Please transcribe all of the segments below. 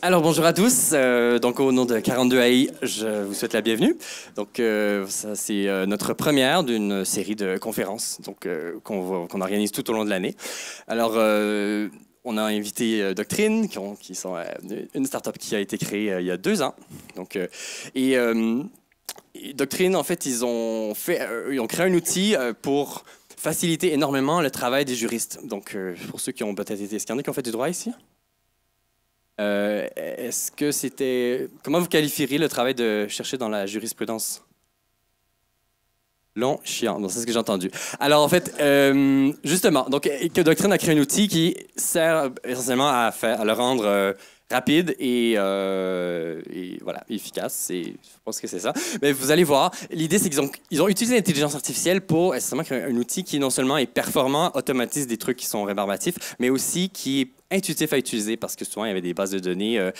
Alors bonjour à tous, euh, donc au nom de 42AI, je vous souhaite la bienvenue. Donc euh, ça c'est euh, notre première d'une série de conférences donc qu'on organise tout au long de l'année. Alors on a invité Doctrine, qui, sont une start-up qui a été créée il y a deux ans. Donc, et Doctrine, en fait, ils ont, fait, ils ont créé un outil pour faciliter énormément le travail des juristes. Donc, pour ceux qui ont peut-être été scannés, qui ont fait du droit ici euh, est-ce que c'était. Comment vous qualifieriez le travail de chercher dans la jurisprudence? Long, chiant. c'est ce que j'ai entendu. Alors, en fait, euh, justement, donc, que Doctrine a créé un outil qui sert essentiellement à, faire, le rendre euh, rapide et, voilà, efficace. Et je pense que c'est ça. Mais vous allez voir, l'idée, c'est qu'ils ont, ont utilisé l'intelligence artificielle pour essentiellement créer un outil qui, non seulement est performant, automatise des trucs qui sont rébarbatifs, mais aussi qui intuitif à utiliser parce que souvent il y avait des bases de données, euh,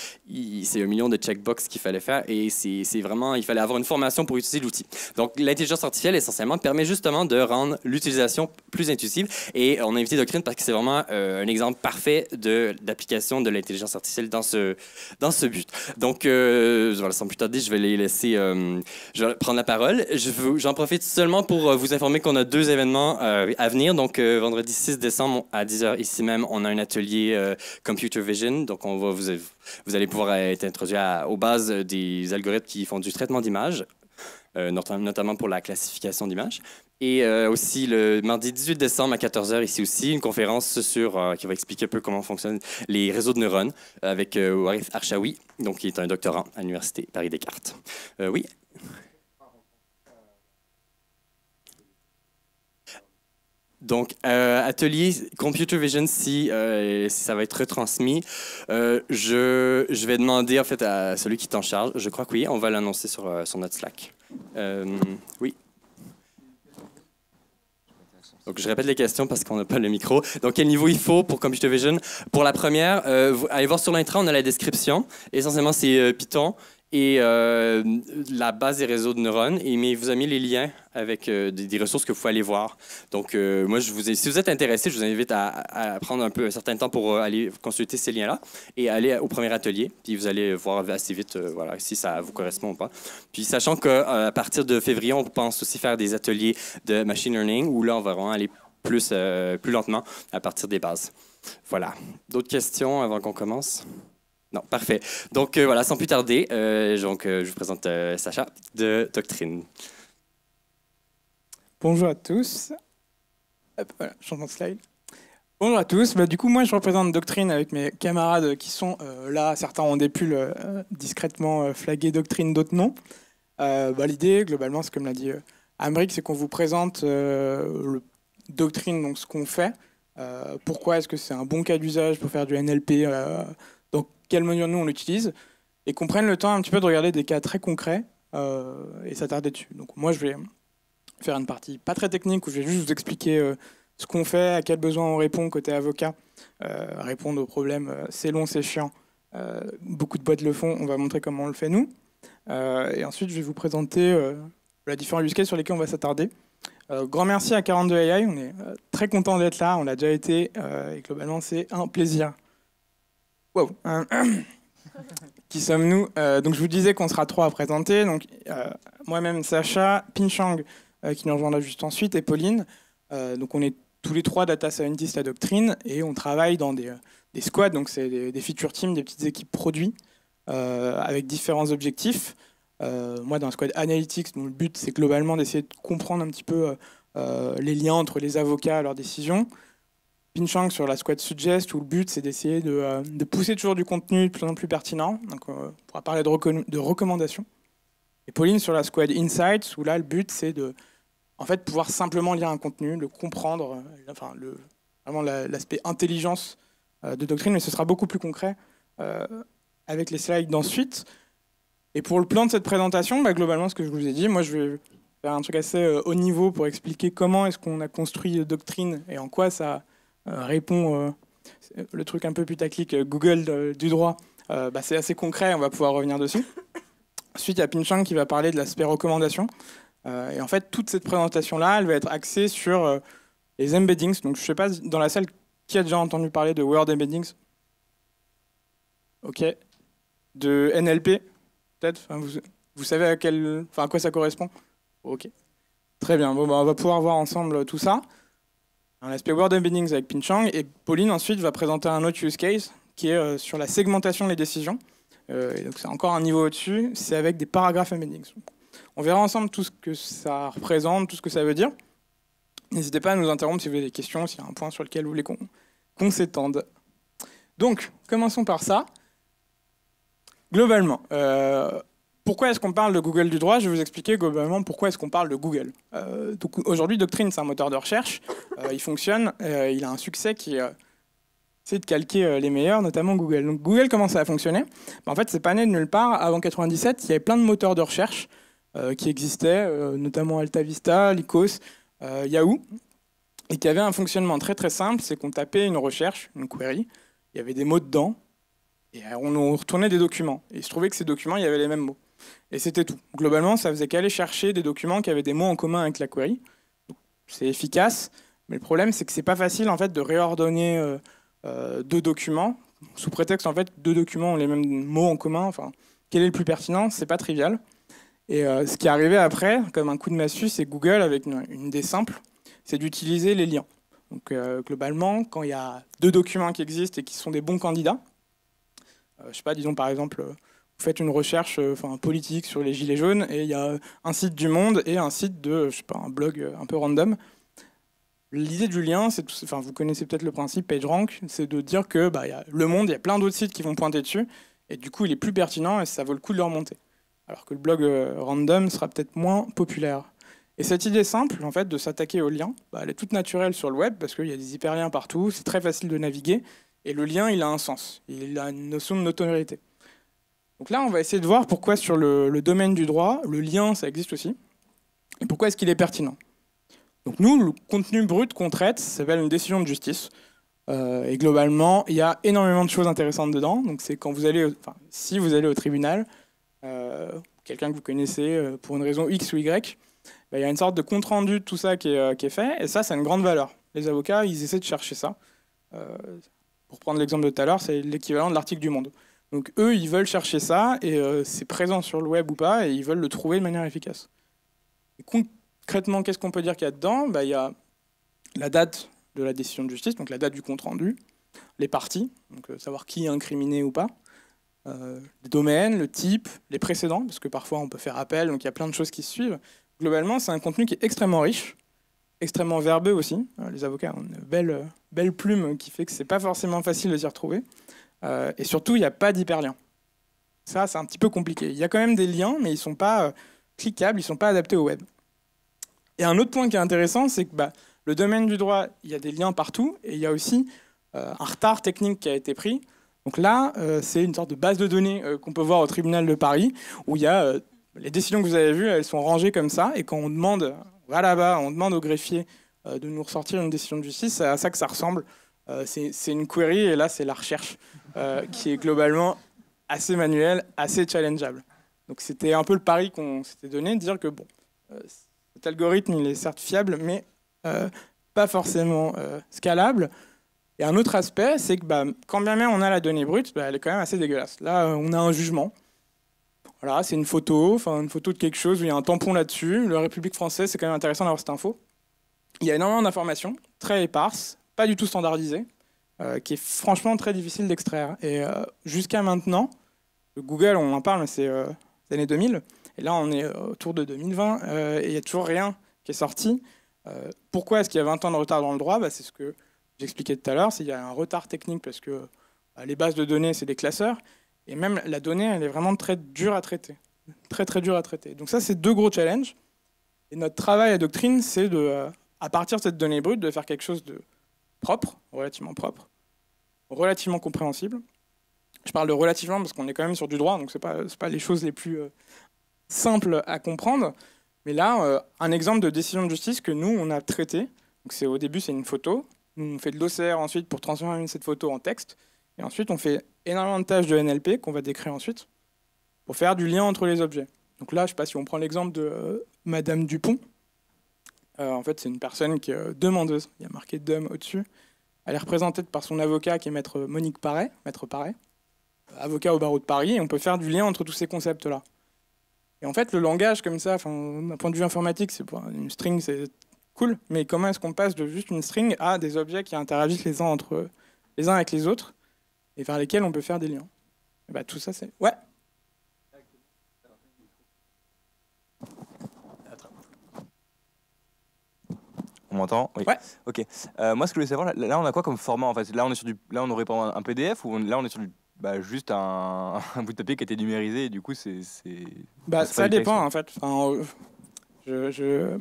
c'est un million de checkbox qu'il fallait faire et c'est vraiment, il fallait avoir une formation pour utiliser l'outil. Donc l'intelligence artificielle essentiellement permet justement de rendre l'utilisation plus intuitive et on a invité Doctrine parce que c'est vraiment euh, un exemple parfait d'application de, l'intelligence artificielle dans ce, dans ce but. Donc euh, voilà, sans plus tarder, je vais les laisser je prendre la parole. J'en profite seulement pour vous informer qu'on a deux événements à venir. Donc vendredi 6 décembre à 10h ici même, on a un atelier euh, computer vision. Donc, on va vous, vous allez pouvoir être introduit aux bases des algorithmes qui font du traitement d'images, euh, notamment pour la classification d'images. Et euh, aussi le mardi 18 décembre à 14h ici aussi, une conférence sur, qui va expliquer un peu comment fonctionnent les réseaux de neurones avec Warif Archaoui, donc qui est un doctorant à l'Université Paris-Descartes. oui. Donc, euh, atelier Computer Vision, euh, si, ça va être retransmis, euh, je, je, vais demander en fait à celui qui t'en charge, je crois que oui, on va l'annoncer sur, sur, notre Slack. oui. Donc, je répète les questions parce qu'on n'a pas le micro. Donc, quel niveau il faut pour Computer Vision Pour la première, allez voir sur l'intra, on a la description. Essentiellement, c'est Python et euh, la base des réseaux de neurones. Et mais il vous a mis les liens avec euh, des, ressources que vous pouvez aller voir. Donc, euh, moi, je si vous êtes intéressé, je vous invite à, prendre un peu un certain temps pour aller consulter ces liens-là et aller au premier atelier. Puis vous allez voir assez vite voilà, si ça vous correspond ou pas. Puis sachant qu'à partir de février, on pense aussi faire des ateliers de machine learning où là, on va vraiment aller plus, plus lentement à partir des bases. Voilà. D'autres questions avant qu'on commence? Non, parfait. Donc euh, voilà, sans plus tarder, euh, donc, euh, je vous présente Sacha de Doctrine. Bonjour à tous. Hop, voilà, changement de slide. Bonjour à tous. Bah, du coup, moi, je représente Doctrine avec mes camarades qui sont là. Certains ont des pulls discrètement flagués Doctrine, d'autres non. Bah, l'idée, globalement, c'est comme l'a dit Amric, c'est qu'on vous présente le Doctrine, donc ce qu'on fait. pourquoi est-ce que c'est un bon cas d'usage pour faire du NLP quelle mesure nous on l'utilise, et qu'on prenne le temps un petit peu de regarder des cas très concrets euh, et s'attarder dessus. Donc moi je vais faire une partie pas très technique où je vais juste vous expliquer euh, ce qu'on fait, à quels besoins on répond côté avocat, euh, répondre aux problèmes, c'est long, c'est chiant, beaucoup de boîtes le font, on va montrer comment on le fait nous. et ensuite je vais vous présenter la différence use sur lesquels on va s'attarder. grand merci à 42AI, on est très content d'être là, on a déjà été, et globalement c'est un plaisir. qui sommes-nous euh, Donc je vous disais qu'on sera trois à présenter. Donc euh, moi-même, Sacha, Pinchang, euh, qui nous rejoindra juste ensuite, et Pauline. donc on est tous les trois data scientists à doctrine et on travaille dans des, squads, donc c'est des, feature teams, des petites équipes produits avec différents objectifs. moi, dans un squad analytics, dont le but c'est globalement d'essayer de comprendre un petit peu les liens entre les avocats et leurs décisions. Pinchang sur la squad suggest où le but c'est d'essayer de, euh, de, pousser toujours du contenu de plus en plus pertinent. Donc euh, on pourra parler de, de, recommandations. Et Pauline sur la squad insights où là le but c'est de en fait pouvoir simplement lire un contenu, le comprendre, euh, enfin le, vraiment l'aspect intelligence de doctrine, mais ce sera beaucoup plus concret avec les slides d'ensuite. Et pour le plan de cette présentation, bah, globalement ce que je vous ai dit, moi je vais faire un truc assez haut niveau pour expliquer comment est-ce qu'on a construit doctrine et en quoi ça euh, répond euh, le truc un peu putaclic euh, Google du droit, bah, c'est assez concret, on va pouvoir revenir dessus. Ensuite, il y a Pinchang qui va parler de l'aspect recommandation. et en fait, toute cette présentation-là, elle va être axée sur les embeddings. Donc, je ne sais pas, dans la salle, qui a déjà entendu parler de Word embeddings Ok. De NLP Peut-être vous, savez à, quoi ça correspond Ok. Très bien. Bon, bah, on va pouvoir voir ensemble tout ça un aspect Word Embeddings avec Pinchang, et Pauline ensuite va présenter un autre use case qui est euh, sur la segmentation des décisions. Euh, donc c'est encore un niveau au-dessus, c'est avec des paragraphes embeddings. On verra ensemble tout ce que ça représente, tout ce que ça veut dire. N'hésitez pas à nous interrompre si vous avez des questions, s'il y a un point sur lequel vous voulez qu'on s'étende. Donc, commençons par ça. Globalement, euh, pourquoi est-ce qu'on parle de Google du droit Je vais vous expliquer globalement pourquoi est-ce qu'on parle de Google. Euh, aujourd'hui, Doctrine, c'est un moteur de recherche. Euh, il fonctionne. Euh, il a un succès qui c'est de calquer les meilleurs, notamment Google. Donc Google, comment ça a fonctionné ben, En fait, c'est pas né de nulle part. Avant 97, il y avait plein de moteurs de recherche qui existaient, notamment AltaVista, Lycos, Yahoo, et qui avaient un fonctionnement très très simple. C'est qu'on tapait une recherche, une query, il y avait des mots dedans, et on retournait des documents. Et il se trouvait que ces documents, il y avait les mêmes mots. Et c'était tout. Globalement, ça faisait qu'aller chercher des documents qui avaient des mots en commun avec la query. C'est efficace, mais le problème, c'est que c'est pas facile en fait de réordonner euh, euh, deux documents sous prétexte en fait deux documents ont les mêmes mots en commun. Enfin, quel est le plus pertinent C'est pas trivial. Et euh, ce qui est arrivé après, comme un coup de massue, c'est Google avec une, des simples, c'est d'utiliser les liens. Donc globalement, quand il y a deux documents qui existent et qui sont des bons candidats, je sais pas, disons par exemple vous faites une recherche euh, enfin, politique sur les gilets jaunes et il y a un site du Monde et un site de, je sais pas, un blog euh, un peu random. L'idée du lien, c'est, enfin, vous connaissez peut-être le principe PageRank, c'est de dire que bah, le Monde, il y a plein d'autres sites qui vont pointer dessus et du coup, il est plus pertinent et ça vaut le coup de le remonter. Alors que le blog euh, random sera peut-être moins populaire. Et cette idée simple, en fait, de s'attaquer aux liens, bah, elle est toute naturelle sur le web parce qu'il y a des hyperliens partout, c'est très facile de naviguer et le lien, il a un sens, il a une notion de notoriété. Donc là, on va essayer de voir pourquoi sur le, domaine du droit, le lien, ça existe aussi, et pourquoi est-ce qu'il est pertinent. Donc nous, le contenu brut qu'on traite, ça s'appelle une décision de justice. Euh, et globalement, il y a énormément de choses intéressantes dedans. Donc c'est quand vous allez, enfin, si vous allez au tribunal, euh, quelqu'un que vous connaissez euh, pour une raison X ou Y, bah, il y a une sorte de compte rendu de tout ça qui est, qui est fait. Et ça, c'est une grande valeur. Les avocats, ils essaient de chercher ça. pour prendre l'exemple de tout à l'heure, c'est l'équivalent de l'article du Monde. Donc eux, ils veulent chercher ça, et euh, c'est présent sur le web ou pas, et ils veulent le trouver de manière efficace. concrètement, qu'est-ce qu'on peut dire qu'il y a dedans bah, Il y a la date de la décision de justice, donc la date du compte rendu, les parties, donc euh, savoir qui est incriminé ou pas, euh, les domaines, le type, les précédents, parce que parfois on peut faire appel, donc il y a plein de choses qui se suivent. Globalement, c'est un contenu qui est extrêmement riche, extrêmement verbeux aussi. les avocats ont une belle, plume qui fait que c'est pas forcément facile de s'y retrouver. Euh, et surtout, il n'y a pas d'hyperlien. Ça, c'est un petit peu compliqué. Il y a quand même des liens, mais ils ne sont pas euh, cliquables, ils ne sont pas adaptés au web. Et un autre point qui est intéressant, c'est que bah, le domaine du droit, il y a des liens partout, et il y a aussi euh, un retard technique qui a été pris. Donc là, c'est une sorte de base de données qu'on peut voir au tribunal de Paris, où il y a les décisions que vous avez vues, elles sont rangées comme ça, et quand on demande, va là-bas, on demande au greffier de nous ressortir une décision de justice, c'est à ça que ça ressemble. Euh, c'est une query et là, c'est la recherche euh, qui est globalement assez manuelle, assez challengeable. Donc c'était un peu le pari qu'on s'était donné, de dire que bon, euh, cet algorithme, il est certes fiable, mais pas forcément scalable. Et un autre aspect, c'est que bah, quand bien même on a la donnée brute, bah, elle est quand même assez dégueulasse. Là, on a un jugement. Voilà, c'est une photo, enfin une photo de quelque chose il y a un tampon là-dessus. La République française, c'est quand même intéressant d'avoir cette info. Il y a énormément d'informations, très éparses, pas du tout standardisé, euh, qui est franchement très difficile d'extraire. Et euh, jusqu'à maintenant, Google, on en parle, c'est euh, années 2000, et là on est euh, autour de 2020, et il n'y a toujours rien qui est sorti. pourquoi est-ce qu'il y a 20 ans de retard dans le droit bah, C'est ce que j'expliquais tout à l'heure, c'est qu'il y a un retard technique parce que bah, les bases de données, c'est des classeurs, et même la donnée, elle est vraiment très dure à traiter. Très très dure à traiter. Donc ça, c'est deux gros challenges. Et notre travail à Doctrine, c'est de, à partir de cette donnée brute, de faire quelque chose de, propre, relativement propre, relativement compréhensible. Je parle de relativement parce qu'on est quand même sur du droit, donc ce n'est pas, pas les choses les plus euh, simples à comprendre. Mais là, euh, un exemple de décision de justice que nous, on a traité. Donc au début, c'est une photo. on fait de l'OCR ensuite pour transformer cette photo en texte. Et ensuite, on fait énormément de tâches de NLP qu'on va décrire ensuite pour faire du lien entre les objets. Donc là, je ne sais pas si on prend l'exemple de euh, Madame Dupont. Euh, en fait, c'est une personne qui est euh, demandeuse. Il y a marqué Dum au-dessus. Elle est représentée par son avocat qui est maître euh, Monique Paré, maître Paré, avocat au barreau de Paris, et on peut faire du lien entre tous ces concepts-là. Et en fait, le langage comme ça, d'un point de vue informatique, c'est une string, c'est cool, mais comment est-ce qu'on passe de juste une string à des objets qui interagissent les uns entre les uns avec les autres, et vers lesquels on peut faire des liens bah, tout ça, c'est ouais. On m'entend Oui. Ouais. Ok. Euh, moi, ce que je voulais savoir, là, on a quoi comme format en fait Là, on est sur du, là, on aurait pas un PDF ou là, on est sur bah, juste un, bout de papier qui a été numérisé et du coup, c'est. Bah, ça dépend en fait. Enfin, je,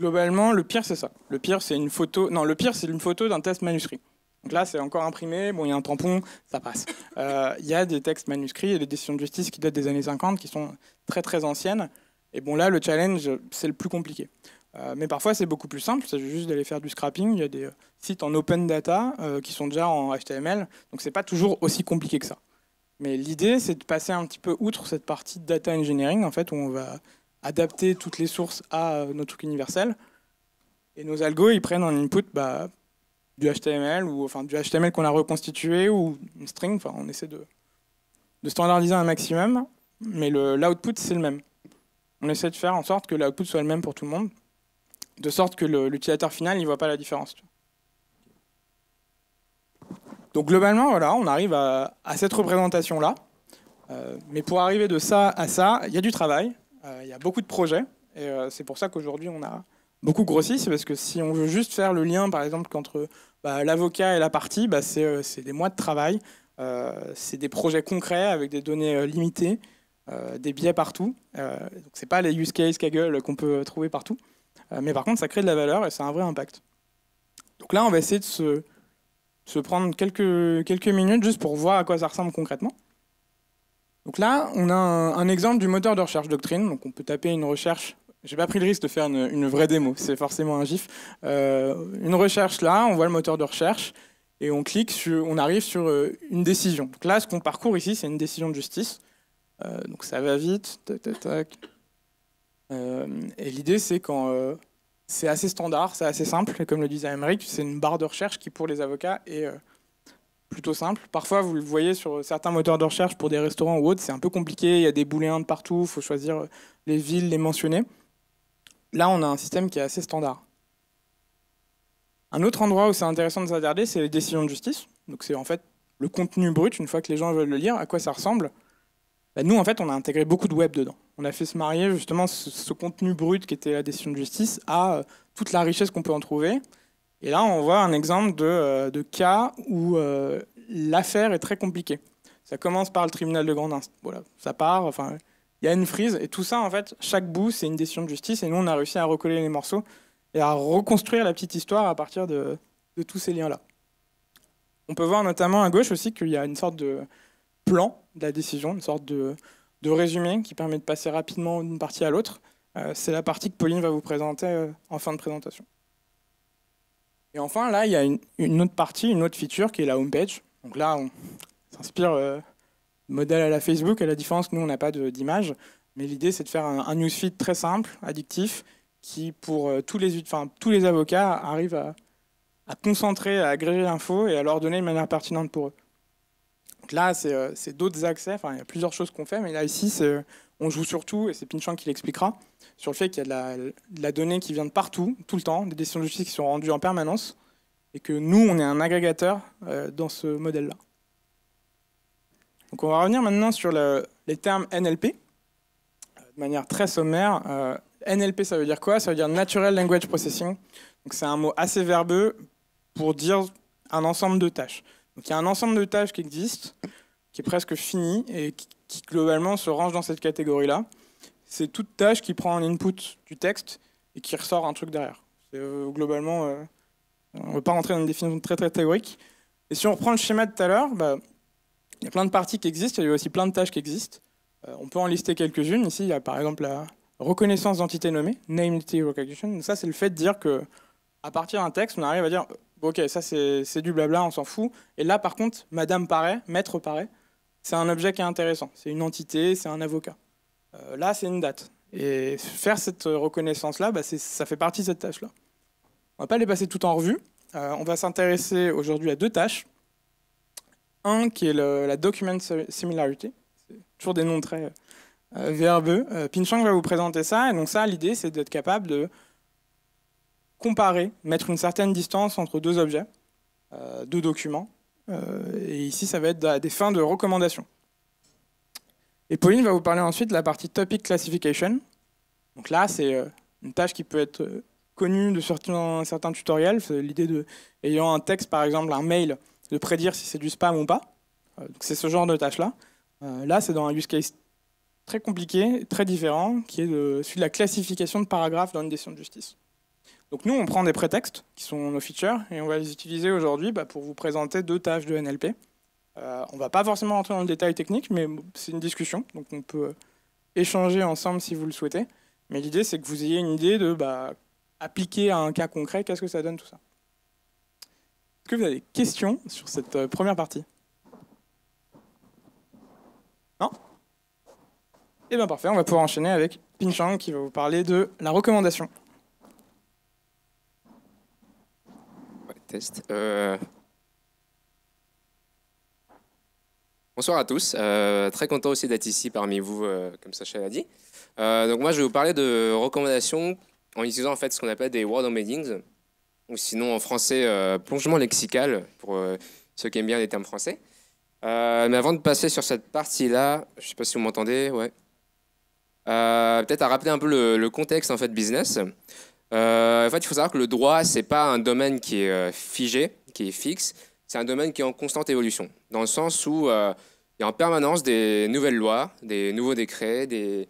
Globalement, le pire, c'est ça. Le pire, c'est une photo. Non, le pire, c'est une photo d'un test manuscrit. Donc là, c'est encore imprimé, bon, il y a un tampon, ça passe. Euh, il y a des textes manuscrits et des décisions de justice qui datent des années 50, qui sont très très anciennes. Et bon, là, le challenge, c'est le plus compliqué. Euh, mais parfois, c'est beaucoup plus simple, s'agit juste d'aller faire du scrapping. Il y a des euh, sites en open data euh, qui sont déjà en HTML, donc c'est pas toujours aussi compliqué que ça. Mais l'idée, c'est de passer un petit peu outre cette partie de data engineering, en fait, où on va adapter toutes les sources à notre trucs universel. Et nos algos, ils prennent en input bah, du HTML, ou enfin du HTML qu'on a reconstitué, ou une string, enfin, on essaie de, de standardiser un maximum, mais l'output, c'est le même. On essaie de faire en sorte que l'output soit le même pour tout le monde de sorte que l'utilisateur final n'y voit pas la différence. Donc globalement, voilà, on arrive à, cette représentation-là. Euh, mais pour arriver de ça à ça, il y a du travail, euh, il y a beaucoup de projets. Et euh, c'est pour ça qu'aujourd'hui, on a beaucoup grossi. C'est parce que si on veut juste faire le lien, par exemple, entre bah, l'avocat et la partie, bah, c'est des mois de travail. c'est des projets concrets avec des données limitées, des biais partout. donc c'est pas les use cases Kaggle qu'on peut trouver partout. Euh, mais par contre, ça crée de la valeur et ça a un vrai impact. Donc là, on va essayer de se, prendre quelques, quelques minutes juste pour voir à quoi ça ressemble concrètement. Donc là, on a un, exemple du moteur de recherche Doctrine. Donc on peut taper une recherche. J'ai pas pris le risque de faire une, vraie démo, c'est forcément un GIF. Euh, une recherche là, on voit le moteur de recherche et on clique, sur, on arrive sur euh, une décision. Donc là, ce qu'on parcourt ici, c'est une décision de justice. donc ça va vite, tac, tac, tac. Euh, et l'idée, c'est quand euh, c'est assez standard, c'est assez simple. comme le disait Améric, c'est une barre de recherche qui, pour les avocats, est euh, plutôt simple. Parfois, vous le voyez sur certains moteurs de recherche pour des restaurants ou autres, c'est un peu compliqué. Il y a des booléens de partout, il faut choisir les villes, les mentionner. Là, on a un système qui est assez standard. Un autre endroit où c'est intéressant de s'attarder, c'est les décisions de justice. Donc, c'est en fait le contenu brut, une fois que les gens veulent le lire, à quoi ça ressemble. Bah, nous, en fait, on a intégré beaucoup de web dedans on a fait se marier justement ce, contenu brut qui était la décision de justice à euh, toute la richesse qu'on peut en trouver. Et là, on voit un exemple de, euh, cas où euh, l'affaire est très compliquée. Ça commence par le tribunal de grande instance. Voilà, ça part, enfin, il y a une frise, et tout ça, en fait, chaque bout, c'est une décision de justice, et nous, on a réussi à recoller les morceaux et à reconstruire la petite histoire à partir de, de tous ces liens-là. On peut voir notamment à gauche aussi qu'il y a une sorte de plan de la décision, une sorte de, de résumé qui permet de passer rapidement d'une partie à l'autre. Euh, c'est la partie que Pauline va vous présenter euh, en fin de présentation. Et enfin, là, il y a une, autre partie, une autre feature qui est la homepage. Donc là, on s'inspire euh, modèle à la Facebook, à la différence que nous, on n'a pas d'image. Mais l'idée, c'est de faire un, newsfeed très simple, addictif, qui, pour tous, les, tous les avocats, arrive à, concentrer, à agréger l'info et à leur donner de manière pertinente pour eux. Donc là, c'est euh, d'autres accès. il y a plusieurs choses qu'on fait, mais là, ici, euh, on joue surtout, et c'est Pinchon qui l'expliquera, sur le fait qu'il y a de la, donnée qui vient de partout, tout le temps, des décisions de justice qui sont rendues en permanence, et que nous, on est un agrégateur euh, dans ce modèle-là. Donc on va revenir maintenant sur les termes NLP, de manière très sommaire. NLP, ça veut dire quoi Ça veut dire Natural Language Processing. Donc c'est un mot assez verbeux pour dire un ensemble de tâches. Donc il y a un ensemble de tâches qui existent, qui est presque fini et qui, globalement se range dans cette catégorie-là. C'est toute tâche qui prend un input du texte et qui ressort un truc derrière. Euh, globalement, euh, on ne veut pas rentrer dans une définition très très théorique. Et si on reprend le schéma de tout à l'heure, bah, il y a plein de parties qui existent, il y a aussi plein de tâches qui existent. Euh, on peut en lister quelques-unes. Ici, il y a par exemple la reconnaissance d'entité nommée, name entity recognition. Ça, c'est le fait de dire que à partir d'un texte, on arrive à dire ok, ça c'est du blabla, on s'en fout. Et là, par contre, Madame paraît, Maître paraît. c'est un objet qui est intéressant. C'est une entité, c'est un avocat. Euh, là, c'est une date. Et faire cette reconnaissance-là, bah, ça fait partie de cette tâche-là. On ne va pas les passer tout en revue. Euh, on va s'intéresser aujourd'hui à deux tâches. Un qui est la document similarity, c'est toujours des noms très euh, verbeux. Pinchang va vous présenter ça. Et donc ça, l'idée, c'est d'être capable de comparer, mettre une certaine distance entre deux objets, euh, deux documents. Euh, et ici, ça va être à des fins de recommandation. Et Pauline va vous parler ensuite de la partie Topic Classification. Donc là, c'est euh, une tâche qui peut être connue de certains, certains tutoriels. L'idée de, ayant un texte, par exemple, un mail, de prédire si c'est du spam ou pas. c'est ce genre de tâche-là. là, c'est dans un use case très compliqué, très différent, qui est celui de la classification de paragraphes dans une décision de justice. Donc nous, on prend des prétextes qui sont nos features et on va les utiliser aujourd'hui bah, pour vous présenter deux tâches de NLP. Euh, on ne va pas forcément rentrer dans le détail technique, mais c'est une discussion, donc on peut euh, échanger ensemble si vous le souhaitez. Mais l'idée, c'est que vous ayez une idée de bah, appliquer à un cas concret, qu'est-ce que ça donne tout ça. Est-ce que vous avez des questions sur cette euh, première partie Non Eh bien parfait, on va pouvoir enchaîner avec Pinchang qui va vous parler de la recommandation. Euh, bonsoir à tous. Euh, très content aussi d'être ici parmi vous, euh, comme Sacha l'a dit. donc moi, je vais vous parler de recommandations en utilisant en fait ce qu'on appelle des word embeddings, ou sinon en français plongement lexical pour ceux qui aiment bien les termes français. mais avant de passer sur cette partie-là, je ne sais pas si vous m'entendez, ouais. Peut-être à rappeler un peu le, le contexte en fait business. Euh, en fait, il faut savoir que le droit, c'est pas un domaine qui est euh, figé, qui est fixe. C'est un domaine qui est en constante évolution, dans le sens où euh, il y a en permanence des nouvelles lois, des nouveaux décrets, des,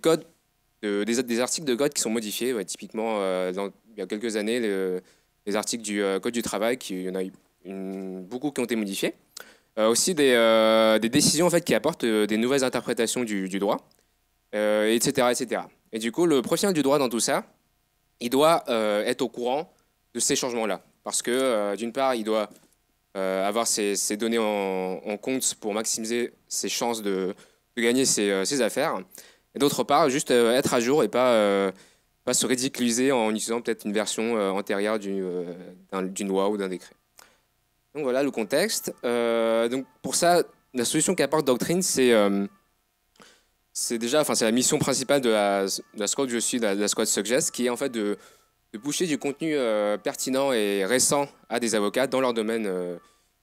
codes, des, des, articles de code qui sont modifiés. typiquement, dans, il y a quelques années, les articles du Code du travail, qui, il y en a eu beaucoup qui ont été modifiés. aussi des, décisions en fait, qui apportent des nouvelles interprétations du, droit, etc., etc. Et du coup, le profil du droit dans tout ça, il doit euh, être au courant de ces changements-là. Parce que, euh, d'une part, il doit euh, avoir ses, données en, compte pour maximiser ses chances de, gagner ses, affaires. Et d'autre part, juste être à jour et pas, pas se ridiculiser en utilisant peut-être une version antérieure d'une loi ou d'un décret. Donc voilà le contexte. donc pour ça, la solution qu'apporte Doctrine, c'est c'est déjà, enfin, c'est la mission principale de la, squad je suis, la, squad Suggest, qui est en fait de, boucher du contenu euh, pertinent et récent à des avocats dans leur domaine, euh,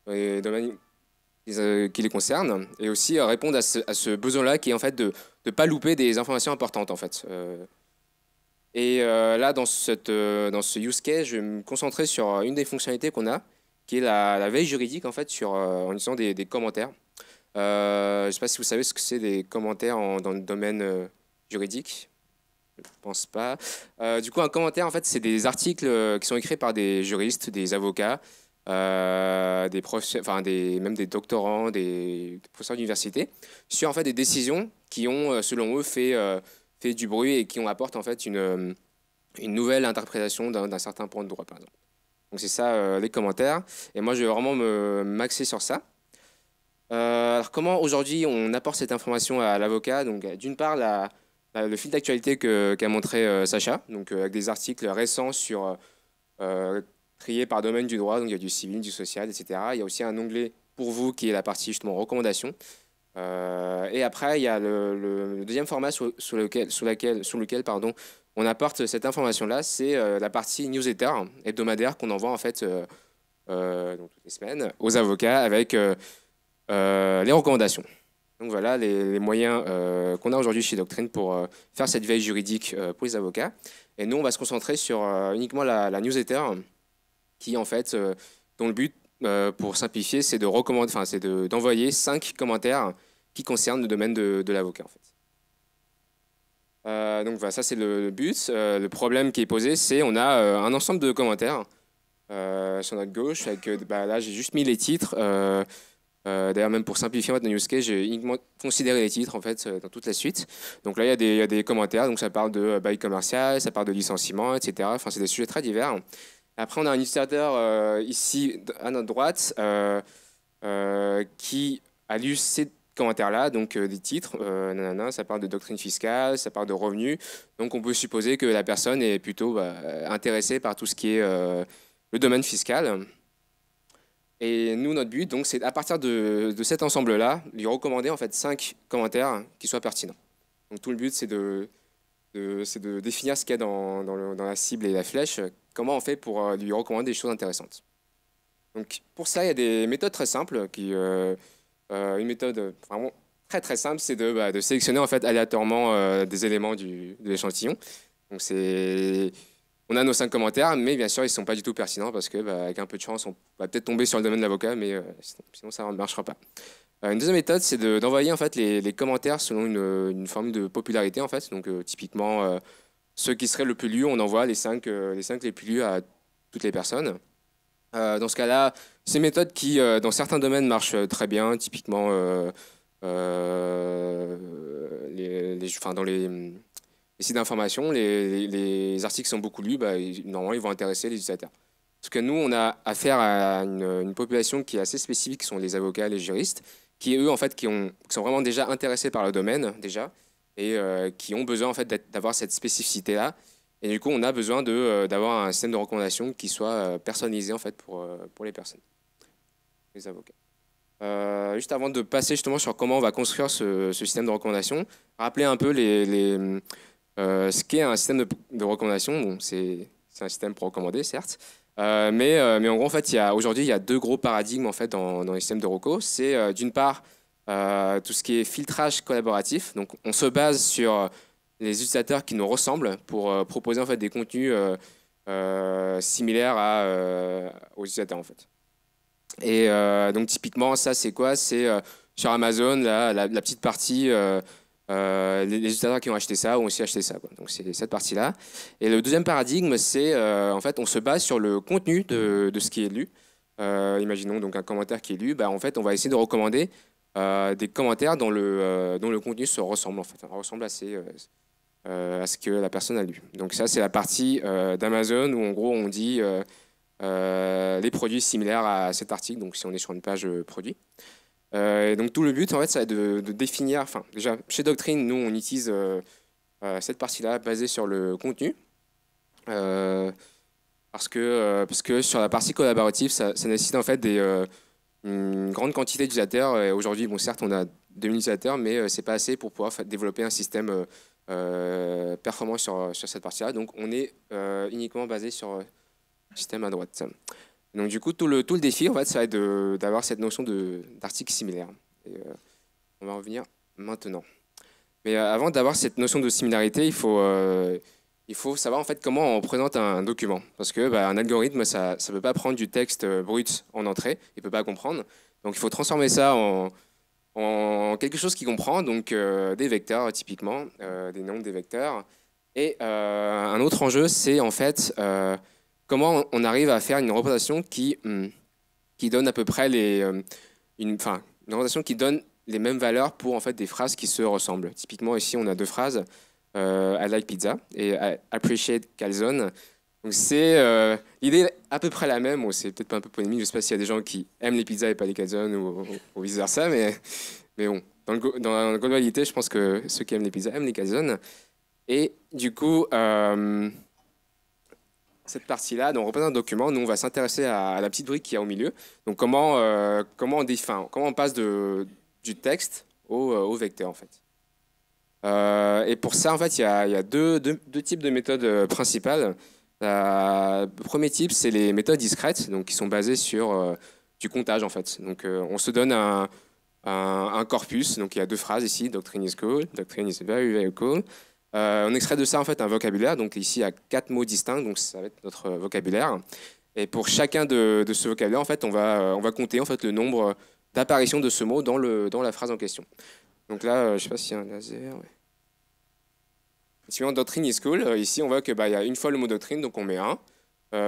euh, qui, les concerne, et aussi répondre à ce, besoin-là qui est en fait de ne pas louper des informations importantes, en fait. et là, dans, ce use case, je vais me concentrer sur une des fonctionnalités qu'on a, qui est la, veille juridique, en fait, sur, en utilisant des commentaires. Euh, je ne sais pas si vous savez ce que c'est des commentaires dans le domaine euh, juridique. Je ne pense pas. Euh, du coup, un commentaire, en fait, c'est des articles qui sont écrits par des juristes, des avocats, des profs, enfin, des, même des doctorants, des, professeurs d'université, sur en fait, des décisions qui ont, selon eux, fait, fait du bruit et qui ont apportent en fait une nouvelle interprétation d'un certain point de droit, par exemple. Donc c'est ça les commentaires. Et moi, je vais vraiment m'axer sur ça. Euh, alors comment aujourd'hui on apporte cette information à l'avocat Donc d'une part bah, le fil d'actualité qu'a montré euh, Sacha, donc euh, avec des articles récents sur triés par domaine du droit, donc il y a du civil, du social, etc. Il y a aussi un onglet pour vous qui est la partie justement recommandations. et après il y a le, deuxième format sur, lequel, sous laquelle, lequel pardon, on apporte cette information là, c'est la partie newsletter hebdomadaire qu'on envoie en fait toutes les semaines aux avocats avec euh, les recommandations. Donc voilà les, moyens euh, qu'on a aujourd'hui chez Doctrine pour euh, faire cette veille juridique pour les avocats. Et nous, on va se concentrer sur uniquement la, newsletter, qui en fait, dont le but, pour simplifier, c'est de recommander, enfin, c'est d'envoyer cinq commentaires qui concernent le domaine de, l'avocat. En fait. donc voilà, ça c'est le, but. le problème qui est posé, c'est on a un ensemble de commentaires sur notre gauche. Avec, bah, là, j'ai juste mis les titres. Euh, d'ailleurs, même pour simplifier notre news, case, j'ai uniquement considéré les titres en fait euh, dans toute la suite. Donc là, il y, a des commentaires. Donc ça parle de euh, bail commercial, ça parle de licenciement, etc. Enfin, c'est des sujets très divers. Après, on a un illustrateur ici à notre droite qui a lu ces commentaires-là, donc des titres, nanana, ça parle de doctrine fiscale, ça parle de revenus. Donc on peut supposer que la personne est plutôt bah, intéressée par tout ce qui est le domaine fiscal. Et nous, notre but, donc, c'est à partir de, cet ensemble-là, lui recommander en fait cinq commentaires qui soient pertinents. Donc, tout le but, c'est de, de, de, définir ce qu'il y a dans, dans, la cible et la flèche, comment on fait pour euh, lui recommander des choses intéressantes. Donc, pour ça, il y a des méthodes très simples. Qui, euh, euh, une méthode vraiment très très simple, c'est de, bah, de, sélectionner en fait aléatoirement des éléments du, de l'échantillon. Donc, c'est on a nos cinq commentaires, mais bien sûr, ils ne sont pas du tout pertinents parce que, bah, avec un peu de chance, on va peut-être tomber sur le domaine de l'avocat, mais euh, sinon, ça ne marchera pas. Euh, une deuxième méthode, c'est d'envoyer en fait, les, commentaires selon une, forme de popularité. En fait. Donc, euh, typiquement, ceux qui seraient le plus lus, on envoie les cinq, les, les plus lus à toutes les personnes. dans ce cas-là, ces méthodes qui, dans certains domaines, marchent très bien. Typiquement, les, dans les les sites d'information, les, articles sont beaucoup lus, bah, normalement, ils vont intéresser les utilisateurs. Parce que nous, on a affaire à une, population qui est assez spécifique, qui sont les avocats, les juristes, qui eux, en fait, qui, sont vraiment déjà intéressés par le domaine, déjà, et euh, qui ont besoin, en fait, d'avoir cette spécificité-là. Et du coup, on a besoin euh, d'avoir un système de recommandation qui soit euh, personnalisé, en fait, pour, pour les personnes, les avocats. juste avant de passer justement sur comment on va construire ce, système de recommandation, rappeler un peu les euh, ce qui est un système de, recommandation. c'est un système pour recommander, certes. Euh, mais, euh, mais, en gros, en fait, aujourd'hui, il y a deux gros paradigmes en fait, dans, les systèmes de ROCO. C'est d'une part tout ce qui est filtrage collaboratif. Donc, on se base sur les utilisateurs qui nous ressemblent pour proposer en fait, des contenus similaires à, aux utilisateurs. En fait. Et donc, typiquement, ça, c'est quoi C'est sur Amazon, la, petite partie euh, les, utilisateurs qui ont acheté ça ont aussi acheté ça. Donc c'est cette partie-là. Et le deuxième paradigme, c'est euh, en fait on se base sur le contenu de, ce qui est lu. Euh, imaginons donc un commentaire qui est lu, bah, en fait on va essayer de recommander des commentaires dont le, dont le contenu se ressemble en fait, ressemble à ce que la personne a lu. Donc ça c'est la partie d'Amazon où en gros on dit les produits similaires à cet article. Donc si on est sur une page produit. Euh, donc tout le but, en fait, c'est de, définir, enfin déjà, chez Doctrine, nous, on utilise euh, euh, cette partie-là basée sur le contenu. parce, que, parce que sur la partie collaborative, ça, nécessite en fait des, une grande quantité d'utilisateurs. Et aujourd'hui, bon, certes, on a des utilisateurs, mais c'est pas assez pour pouvoir développer un système performant sur, sur cette partie-là. Donc, on est uniquement basé sur le système à droite. Donc du coup, tout le, tout le défi, en fait, ça va être d'avoir cette notion d'article similaire. Euh, on va revenir maintenant. Mais euh, avant d'avoir cette notion de similarité, il faut, euh, il faut savoir en fait comment on présente un, document. Parce que bah, un algorithme, ça ne peut pas prendre du texte brut en entrée, il ne peut pas comprendre. Donc il faut transformer ça en, en quelque chose qui comprend, donc des vecteurs typiquement, des nombres des vecteurs. Et un autre enjeu, c'est en fait comment on arrive à faire une représentation qui, hum, qui donne à peu près les, euh, une, enfin, une qui donne les mêmes valeurs pour en fait des phrases qui se ressemblent. Typiquement ici, on a deux phrases euh, I like pizza et I appreciate calzone. Donc c'est euh, l'idée à peu près la même. c'est peut-être pas un peu polémique. Je sais pas s'il y a des gens qui aiment les pizzas et pas les calzones ou, vice versa, mais mais bon, dans, dans, la globalité, je pense que ceux qui aiment les pizzas aiment les calzones. Et du coup, cette partie-là. Donc, on représente un document. Nous, on va s'intéresser à, la petite brique qu'il y a au milieu. Donc, comment, euh, comment, on, comment on passe de, du texte au, euh, au vecteur, en fait. Euh, et pour ça, en fait, il y a, y a deux, deux, types de méthodes principales. le premier type, c'est les méthodes discrètes, donc qui sont basées sur du comptage, en fait. Donc, on se donne un, un, un, corpus. Donc, il y a deux phrases ici, Doctrine is cool, Doctrine is very, very cool. Euh, on extrait de ça en fait un vocabulaire, donc ici a quatre mots distincts, donc ça va être notre vocabulaire. Et pour chacun de, ce vocabulaire, en fait, on va, on va compter en fait le nombre d'apparitions de ce mot dans, le, dans la phrase en question. Donc là, euh, je ne sais pas s'il y a un laser. Ouais. Suivant Doctrine is Cool, euh, ici, on voit qu'il bah, y a une fois le mot doctrine, donc on met 1.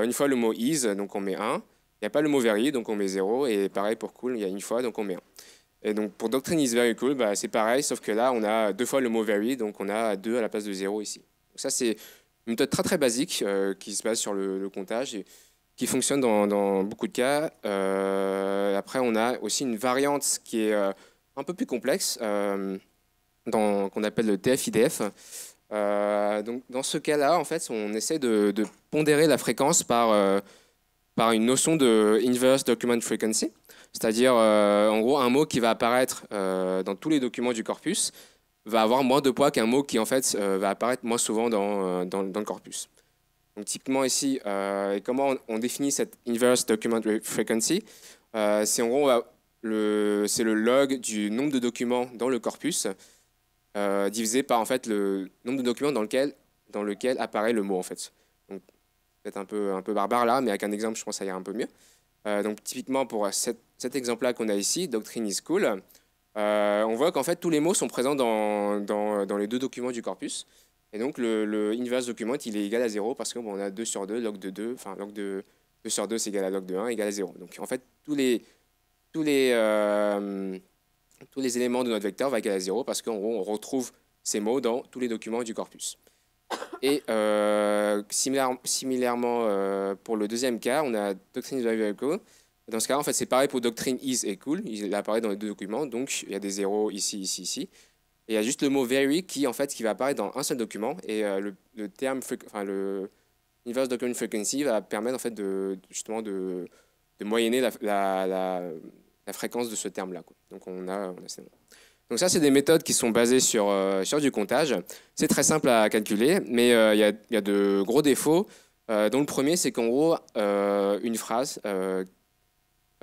une fois le mot is, donc on met 1. Il n'y a pas le mot very, donc on met 0. Et pareil pour cool, il y a une fois, donc on met 1. Et donc pour Doctrine is very cool, bah, c'est pareil, sauf que là, on a deux fois le mot very, donc on a deux à la place de zéro ici. ça, c'est une méthode très très basique euh, qui se base sur le, comptage et qui fonctionne dans, beaucoup de cas. Euh, après, on a aussi une variante qui est euh, un peu plus complexe, qu'on appelle le TF-IDF. donc dans ce cas-là, en fait, on essaie de, de pondérer la fréquence par, par une notion de inverse document frequency. C'est-à-dire, euh, en gros, un mot qui va apparaître euh, dans tous les documents du corpus va avoir moins de poids qu'un mot qui, en fait, euh, va apparaître moins souvent dans, le corpus. Donc, typiquement ici, comment on, définit cette inverse document frequency C'est en gros, c'est le log du nombre de documents dans le corpus divisé par en fait le nombre de documents dans lequel dans lequel apparaît le mot en fait. peut un peu un peu barbare là, mais avec un exemple, je pense que ça ira un peu mieux. donc typiquement pour cette cet exemple-là qu'on a ici, Doctrine is Cool, euh, on voit qu'en fait tous les mots sont présents dans, les deux documents du corpus. Et donc le, inverse document, il est égal à 0 parce qu'on a 2 sur 2, log de 2, enfin log de 2 sur 2 c'est égal à log de 1, égal à 0. Donc en fait tous les, tous les, euh, tous les éléments de notre vecteur vont égal à 0 parce qu'on retrouve ces mots dans tous les documents du corpus. Et euh, similairement pour le deuxième cas, on a Doctrine very cool, dans ce cas, en fait, c'est pareil pour doctrine is et cool. Il apparaît dans les deux documents. Donc, il y a des zéros ici, ici, ici. Et il y a juste le mot very qui, en fait, qui va apparaître dans un seul document. Et euh, le, terme, enfin, le inverse document frequency va permettre, en fait, de, justement, de, de moyenner la, la, fréquence de ce terme-là. Donc, on a, donc ça, c'est des méthodes qui sont basées sur, euh, sur du comptage. C'est très simple à calculer, mais euh, il y, y, a de gros défauts, le premier, c'est qu'en gros, une phrase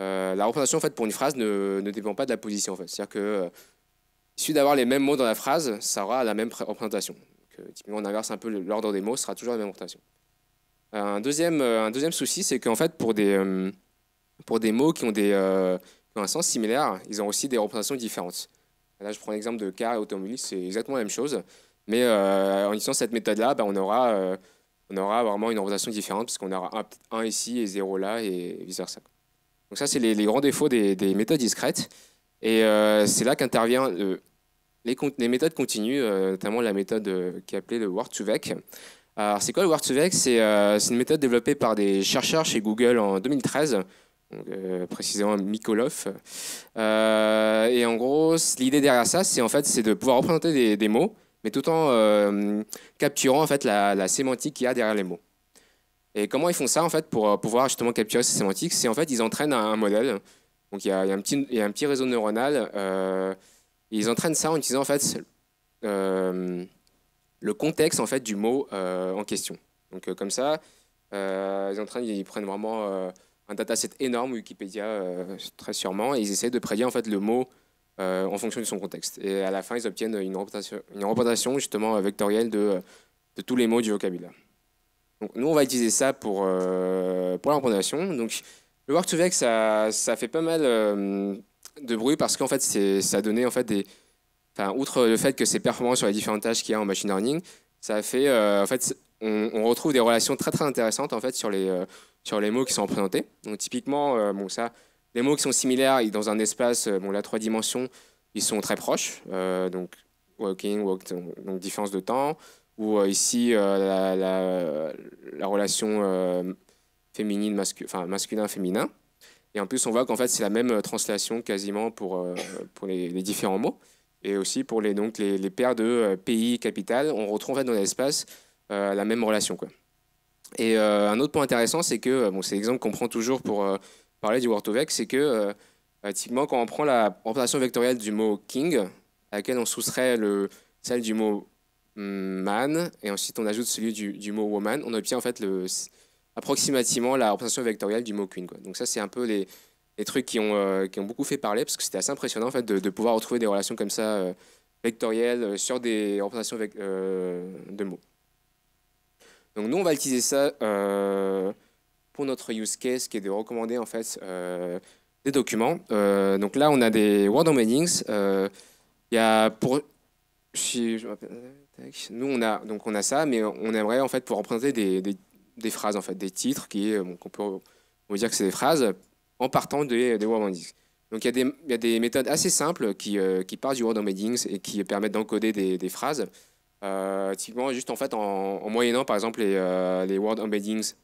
euh, la représentation en fait, pour une phrase ne, dépend pas de la position. En C'est-à-dire que euh, suffit d'avoir les mêmes mots dans la phrase, ça aura la même représentation. Euh, typiquement, on inverse un peu l'ordre des mots, ça sera toujours la même représentation. un, deuxième, un deuxième souci, c'est qu'en fait, pour des, pour des mots qui ont, des, un sens similaire, ils ont aussi des représentations différentes. Là, je prends l'exemple de car et automobile, c'est exactement la même chose. Mais en utilisant cette méthode-là, bah, on, aura, on aura vraiment une représentation différente, puisqu'on qu'on aura 1 ici et 0 là, et vice-versa. Donc ça, c'est les, grands défauts des, méthodes discrètes. Et euh, c'est là qu'intervient les, méthodes continues, euh, notamment la méthode euh, qui est appelée le Word2Vec. Alors c'est quoi le Word2Vec C'est une méthode développée par des chercheurs chez Google en 2013, précisément Mikolov. et en gros, l'idée derrière ça, c'est en fait, de pouvoir représenter des, mots, mais tout en capturant en fait la, la sémantique qu'il y a derrière les mots. Et comment ils font ça en fait pour euh, pouvoir justement capturer ces sémantiques C'est en fait ils entraînent un, modèle. Donc il y, a un petit réseau neuronal. Euh, ils entraînent ça en utilisant en fait euh, le contexte en fait du mot en question. Donc comme ça, ils entraînent, ils prennent vraiment un dataset énorme Wikipédia très sûrement et ils essaient de prédire en fait le mot en fonction de son contexte. Et à la fin, ils obtiennent une représentation, une représentation justement vectorielle de, de tous les mots du vocabulaire nous, on va utiliser ça pour, euh, pour la Donc, le work to vec, ça, ça fait pas mal euh, de bruit parce qu'en fait, ça donnait en fait des. outre le fait que c'est performant sur les différentes tâches qu'il y a en machine learning, ça fait. Euh, en fait, on, retrouve des relations très très intéressantes en fait sur les, sur les mots qui sont représentés. Donc, typiquement, bon, ça, les mots qui sont similaires dans un espace, bon, la trois dimensions, ils sont très proches. donc, walking, walk, donc différence de temps où euh, ici, euh, la, la, relation euh, féminine, masculin, enfin, masculin-féminin. Et en plus, on voit qu'en fait, c'est la même translation quasiment pour, pour les, différents mots. Et aussi pour les, donc, les, paires de pays, capital, on retrouve dans l'espace la même relation. Quoi. Et un autre point intéressant, c'est que, bon, c'est l'exemple qu'on prend toujours pour parler du Wortovec, c'est que, bah, typiquement, quand on prend la représentation vectorielle du mot king, à laquelle on soustrait le, celle du mot man, et ensuite on ajoute celui du, mot woman, on obtient en fait le, approximativement la représentation vectorielle du mot queen. Donc ça, c'est un peu les, trucs qui ont, euh, qui ont beaucoup fait parler, parce que c'était assez impressionnant en fait, de, pouvoir retrouver des relations comme ça, euh, vectorielles, euh, sur des représentations de mots. Donc nous, on va utiliser ça pour notre use case, qui est de recommander en fait, des documents. donc là, on a des Word embeddings. Il y a pour... Je, je nous, on a, donc on a ça, mais on aimerait en fait pour emprunter des, phrases, en fait, des titres qui, qu'on peut, on dire que c'est des phrases en partant des, word embeddings. Donc il y, a des méthodes assez simples qui, euh, qui partent du word Embeddings et qui permettent d'encoder des, phrases. Euh, typiquement, juste en fait en, moyennant par exemple les, euh, les Word Embeddings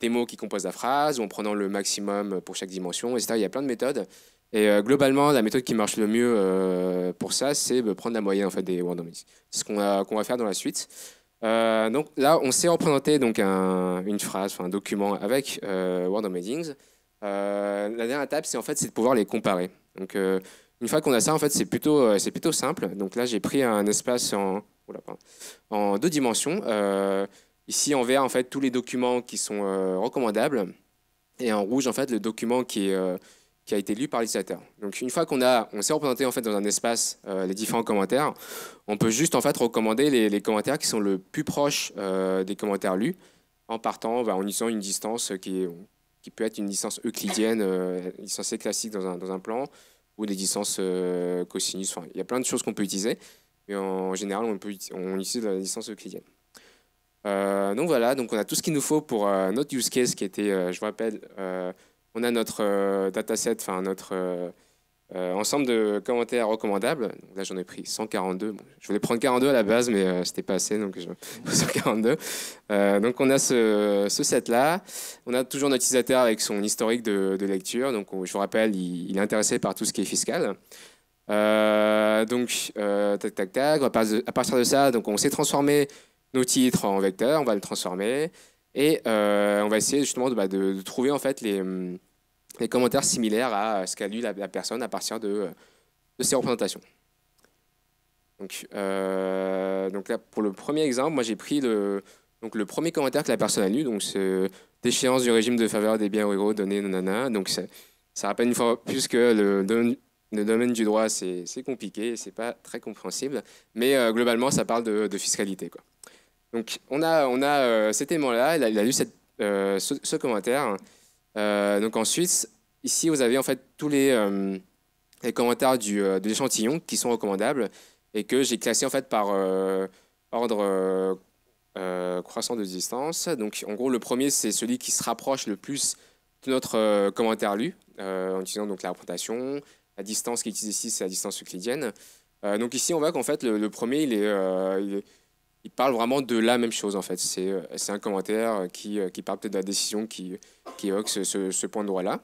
des mots qui composent la phrase ou en prenant le maximum pour chaque dimension, etc. Il y a plein de méthodes. Et euh, globalement, la méthode qui marche le mieux euh, pour ça, c'est de prendre la moyenne en fait, des randomics. C'est ce qu'on va faire dans la suite. Euh, donc là, on s'est représenté donc, une phrase, un document avec Word Euh, la dernière étape, c'est en fait, de pouvoir les comparer. Donc, une fois qu'on a ça, en fait, c'est plutôt, plutôt simple. Donc là, j'ai pris un espace en, en deux dimensions. ici, en vert, en fait, tous les documents qui sont recommandables. Et en rouge, en fait, le document qui est qui a été lu par l'utilisateur. Donc une fois qu'on a, on s'est représenté en fait dans un espace euh, les différents commentaires, on peut juste en fait recommander les, commentaires qui sont le plus proches euh, des commentaires lus, en partant, bah, en utilisant une distance qui, peut être une distance euclidienne, euh, une distance classique dans un, plan, ou des distances cosinus. il y a plein de choses qu'on peut utiliser, mais en général, on, on utilise la distance euclidienne. donc voilà, donc on a tout ce qu'il nous faut pour notre use case qui était, je vous rappelle, on a notre euh, dataset, enfin notre euh, euh, ensemble de commentaires recommandables. Là, j'en ai pris 142. je voulais prendre 42 à la base, mais c'était pas assez, donc je... 142. donc on a ce, set-là. On a toujours notre utilisateur avec son historique de, lecture. Donc je vous rappelle, il, est intéressé par tout ce qui est fiscal. donc, tac, tac, tac. À partir de ça, donc on sait transformer nos titres en vecteurs, on va le transformer. Et euh, on va essayer justement de, bah, trouver en fait les, hum, commentaires similaires à euh, ce qu'a lu la, personne à partir de, euh, de représentations. Donc, donc là, pour le premier exemple, moi j'ai pris le, donc le premier commentaire que la personne a lu, donc c'est déchéance du régime de faveur des biens ruraux donné, nanana. Donc ça rappelle une fois plus que le, domaine, le domaine du droit, c'est compliqué, c'est pas très compréhensible, mais globalement, ça parle de, de fiscalité. Quoi. Donc on a, on a euh, cet élément-là, il, a, lu euh, ce, commentaire. Euh, donc ensuite, ici vous avez en fait tous les, commentaires du, de l'échantillon qui sont recommandables et que j'ai classé en fait par ordre croissant de distance. Donc en gros le premier c'est celui qui se rapproche le plus de notre commentaire lu en utilisant donc la représentation. La distance qui est utilisée ici c'est la distance euclidienne. donc ici on voit qu'en fait le, premier il est il parle vraiment de la même chose en fait. C'est euh, un commentaire euh, qui, euh, qui parle peut-être de la décision qui, qui évoque ce, point de droit-là.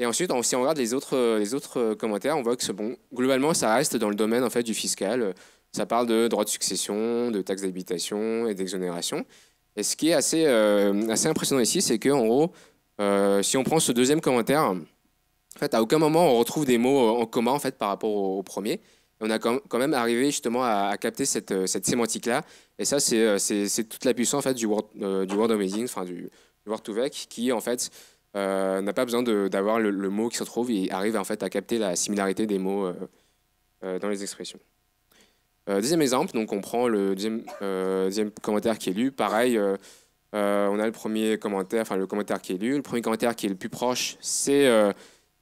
Et ensuite, si on regarde les autres, les autres commentaires, on voit que bon, globalement, ça reste dans le domaine en fait, du fiscal. Ça parle de droit de succession, de taxes d'habitation et d'exonération. Et ce qui est assez, assez impressionnant ici, c'est qu'en gros, si on prend ce deuxième commentaire, en fait, à aucun moment on retrouve des mots en commun en fait, par rapport au, au premier on a quand même arrivé justement à, capter euh, cette, sémantique-là. Et ça, euh, c'est toute la puissance en fait, du, word, euh, amazing, enfin, du, word to vec, qui en fait n'a pas besoin d'avoir le, mot qui se trouve. et arrive en fait à capter la similarité des mots dans les expressions. deuxième exemple, donc on prend le deuxième, deuxième commentaire qui est lu. Pareil, on a le premier commentaire, enfin le commentaire qui est lu. Le premier commentaire qui est le plus proche, c'est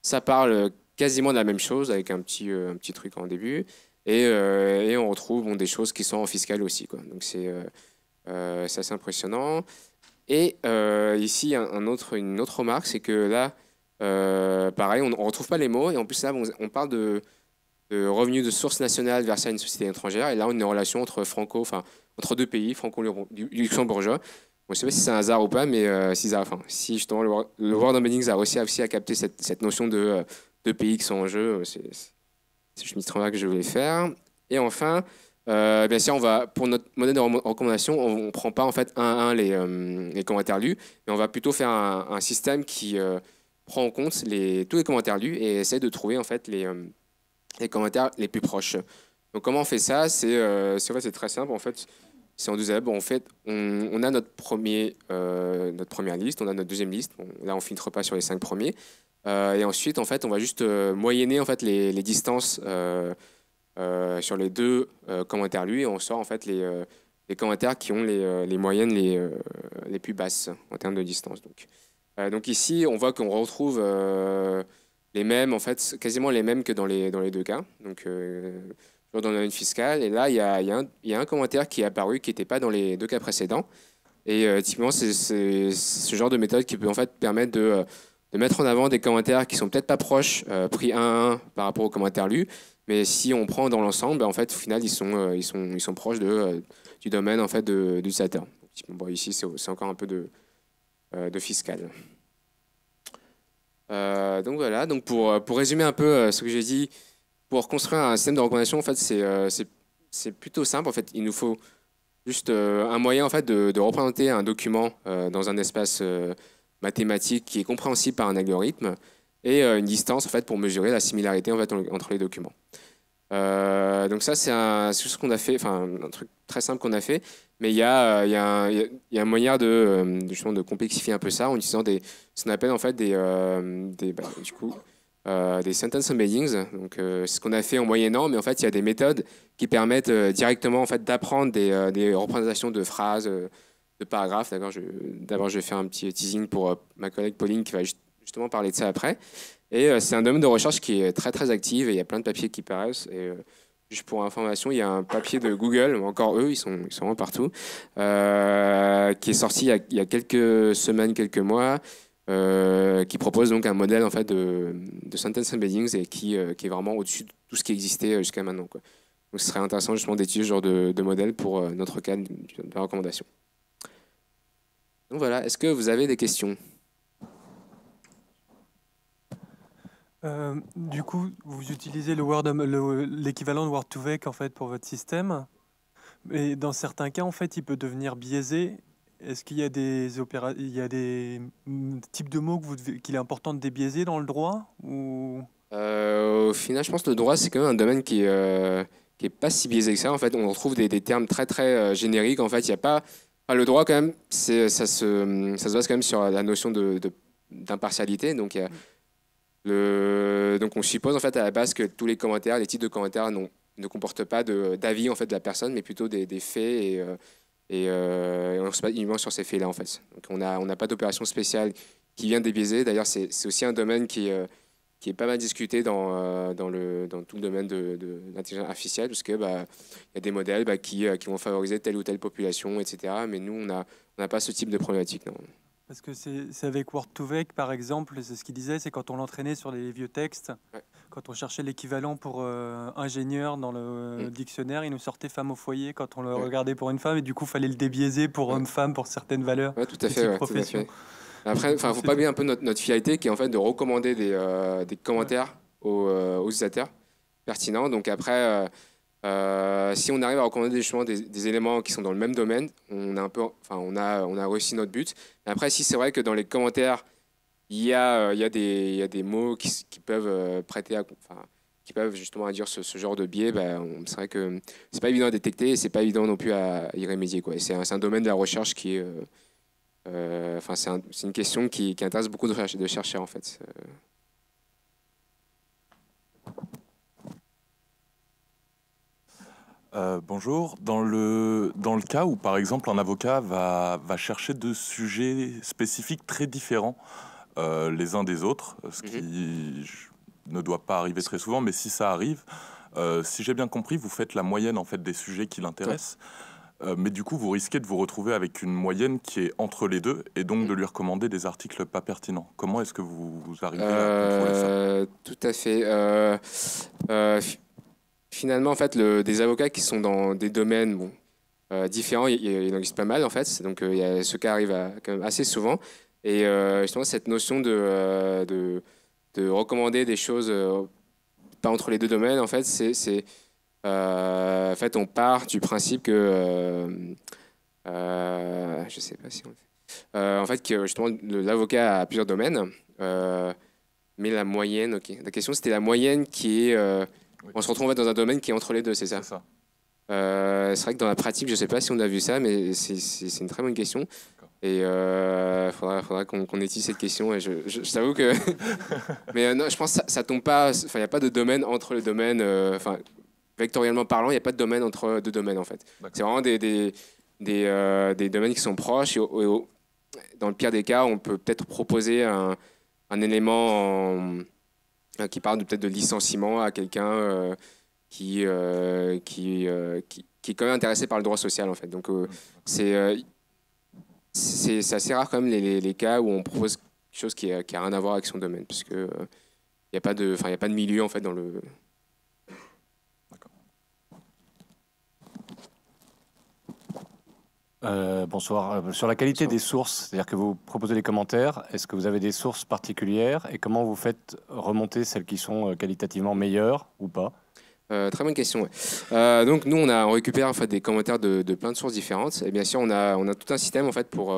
ça parle quasiment la même chose avec un petit, euh, un petit truc en début. Et, euh, et on retrouve des choses qui sont en fiscal aussi. Quoi. Donc c'est euh, assez impressionnant. Et ici, un, autre, une autre remarque, c'est que là, pareil, on ne retrouve pas les mots. Et en plus, là, on, parle de, revenus de source nationale versés à une société étrangère. Et là, on a une relation entre, franco, enfin, entre deux pays, franco-luxembourgeois. je ne sais pas si c'est un hasard ou pas, mais si, si justement le, World of meetings a réussi à, aussi capter cette, cette notion de, deux pays qui sont en jeu. Euh, c'est je me que je voulais faire. Et enfin, euh, eh bien sûr, on va, pour notre modèle de recommandation, on ne prend pas en fait un à un euh, les, commentaires lus, mais on va plutôt faire un, système qui prend en compte les, tous les commentaires lus et essaie de trouver en fait les, les commentaires les plus proches. Donc comment on fait ça C'est en fait, très simple. En fait, c'est en 12 bon, en fait, on, a notre, premier, notre première liste, on a notre deuxième liste. là, on filtre pas sur les cinq premiers. Euh, et ensuite, en fait, on va juste euh, moyenner en fait, les, distances euh, sur les deux commentaires lui et on sort en fait, les, les commentaires qui ont les, les moyennes les, les, plus basses en termes de distance. Donc, donc ici, on voit qu'on retrouve les mêmes, en fait, quasiment les mêmes que dans les, dans les deux cas. Donc, dans la ligne fiscale, Et là, il y a, y, y a, un commentaire qui est apparu qui n'était pas dans les deux cas précédents. Et typiquement, c'est ce genre de méthode qui peut en fait permettre de de mettre en avant des commentaires qui sont peut-être pas proches, euh, pris un à par rapport aux commentaires lus, mais si on prend dans l'ensemble, en fait, au final, ils sont, euh, ils sont, ils sont proches de, euh, du domaine en fait, de, du satin. Bah, ici, c'est encore un peu de, de fiscal. donc voilà, donc pour, pour résumer un peu ce que j'ai dit, pour construire un système de recommandation, en fait, c'est plutôt simple. En fait, il nous faut juste un moyen en fait, de, de représenter un document dans un espace mathématique qui est compréhensible par un algorithme et euh, une distance en fait pour mesurer la similarité entre les documents. Euh, donc ça c'est ce qu'on a fait, enfin un truc très simple qu'on a fait, mais il y, a, euh, il, y un, moyen de, de complexifier un peu ça en utilisant des, ce qu'on appelle en fait des, bah, du coup, des sentence embeddings. Donc c'est ce qu'on a fait en moyennant, mais en fait il y a des méthodes qui permettent directement en fait d'apprendre des, des, représentations de phrases de paragraphes. D'abord, je, je vais faire un petit teasing pour euh, ma collègue Pauline qui va justement parler de ça après. Et euh, c'est un domaine de recherche qui est très très actif et il y a plein de papiers qui paraissent. Et, euh, Juste pour information, il y a un papier de Google, encore eux, ils sont, ils sont vraiment partout, qui est sorti il y, a, quelques semaines, quelques mois, qui propose donc un modèle en fait de, de sentence embeddings et qui, qui est vraiment au-dessus de tout ce qui existait jusqu'à maintenant. Donc ce serait intéressant justement d'étudier ce genre de, de modèle pour notre cadre de recommandation. Donc voilà, est-ce que vous avez des questions euh, Du coup, vous utilisez um, l'équivalent de Word2Vec en fait pour votre système. Et dans certains cas, en fait, il peut devenir biaisé. Est-ce qu'il y a des des mm, types de mots qu'il est important de débiaiser dans le droit ou euh, Au final, je pense que le droit c'est quand même un domaine qui n'est euh, pas si biaisé que ça. En fait, on retrouve des, des termes très très génériques. En fait, il n'y a pas ah, le droit, quand même, ça se, base quand même sur la notion d'impartialité. De, donc, le, donc, on suppose en fait à la base que tous les commentaires, les types de commentaires ne comportent pas d'avis en fait de la personne, mais plutôt des, faits et, euh, euh, et, on se base uniquement sur ces faits-là en fait. Donc, on n'a on pas d'opération spéciale qui vient débiaiser. D'ailleurs, c'est aussi un domaine qui euh, qui est pas mal discuté dans, euh, dans, le, dans tout le domaine de, l'intelligence artificielle, parce qu'il bah, y a des modèles bah, qui, euh, qui, vont favoriser telle ou telle population, etc. Mais nous, on n'a on pas ce type de problématique. Parce que c'est avec Word2Vec, par exemple, c'est ce qu'il disait, c'est quand on l'entraînait sur les vieux textes, quand on cherchait l'équivalent pour euh, ingénieur dans le mm. dictionnaire, il nous sortait femme au foyer quand on le mm. regardait pour une femme, et du coup, il fallait le débiaiser pour homme-femme, pour certaines valeurs. tout à fait, après, il faut pas oublier un peu notre, notre qui est en fait de recommander des, euh, commentaires euh, aux, utilisateurs pertinents. Donc après, euh, si on arrive à recommander des des, des, éléments qui sont dans le même domaine, on a, un peu, enfin, on a, on a réussi notre but. après, si c'est vrai que dans les commentaires, il y a, il y a, des, il y a des mots qui, peuvent prêter à... Enfin, qui peuvent justement induire ce, ce genre de biais, ben, c'est vrai que c'est pas évident à détecter et c'est pas évident non plus à y remédier. Quoi. c'est un, domaine de la recherche qui est, euh, enfin, c'est une question qui, intéresse beaucoup de, chercheurs en fait. Euh. Euh, bonjour. Dans le, cas où, par exemple, un avocat va, va chercher deux sujets spécifiques très différents les uns des autres, ce qui mhm. ne doit pas arriver très souvent, mais si ça arrive, si j'ai bien compris, vous faites la moyenne en fait des sujets qui l'intéressent. Euh, mais du coup, vous risquez de vous retrouver avec une moyenne qui est entre les deux et donc de mm. lui recommander des articles pas pertinents. Comment est-ce que vous, vous arrivez à euh, contrôler ça Tout à fait. Euh, finalement, en fait, des avocats qui sont dans des domaines bon, différents, il, il, en existe pas mal en fait. Donc, il y a ce cas arrive assez souvent. Et justement, cette notion de, de, de, recommander des choses pas entre les deux domaines, en fait, c'est euh, en fait, on part du principe que, euh, euh, je sais pas si on fait. en fait, que justement, l'avocat a plusieurs domaines, mais la moyenne, ok. La question, c'était la moyenne qui est, on se retrouve dans un domaine qui est entre les deux, c'est ça. c'est vrai que dans la pratique, je ne sais pas si on a vu ça, mais c'est une très bonne question. Et il faudra, qu'on qu étudie cette question. Et je, t'avoue que. mais non, je pense que ça, ça tombe pas. Enfin, il n'y a pas de domaine entre le domaine. Enfin, vectoriellement parlant, il n'y a pas de domaine entre deux domaines en fait. C'est vraiment des, des, des, euh, domaines qui sont proches. dans le pire des cas, on peut peut-être proposer un, un élément qui parle peut-être de licenciement à quelqu'un euh, qui, euh, qui, qui, est quand même intéressé par le droit social en fait. Donc c'est c'est assez rare quand même les, les, cas où on propose quelque chose qui n'a rien à voir avec son domaine, puisque il n'y a, pas de, a pas de milieu en fait dans le, Euh, bonsoir. Euh, sur la qualité des sources, c'est-à-dire que vous proposez des commentaires, est-ce que vous avez des sources particulières et comment vous faites remonter celles qui sont euh, qualitativement meilleures ou pas très bonne question. donc nous, on, a, récupère en fait, des commentaires de, plein de sources différentes. Et bien sûr, on a, on a tout un système en fait, pour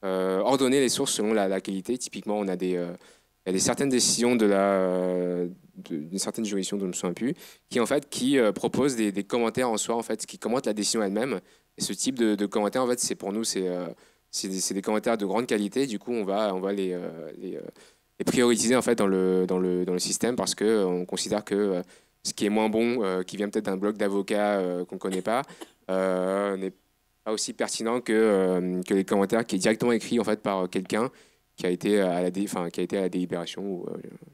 ordonner les sources selon la, qualité. Typiquement, on a des, il y a des certaines décisions de la d'une certaine juridiction dont je ne me souviens plus qui en fait qui proposent des, des, commentaires en soi en fait qui commentent la décision elle-même ce type de, commentaires, en fait, c'est pour nous, euh, c'est des, commentaires de grande qualité. Du coup, on va, on va les, euh, euh, prioriser en fait dans le, dans le, système parce qu'on considère que ce qui est moins bon, qui vient peut-être d'un bloc d'avocats qu'on ne connaît pas, n'est pas aussi pertinent que, les commentaires qui est directement écrit en fait par quelqu'un qui a été à la qui a été à la délibération ou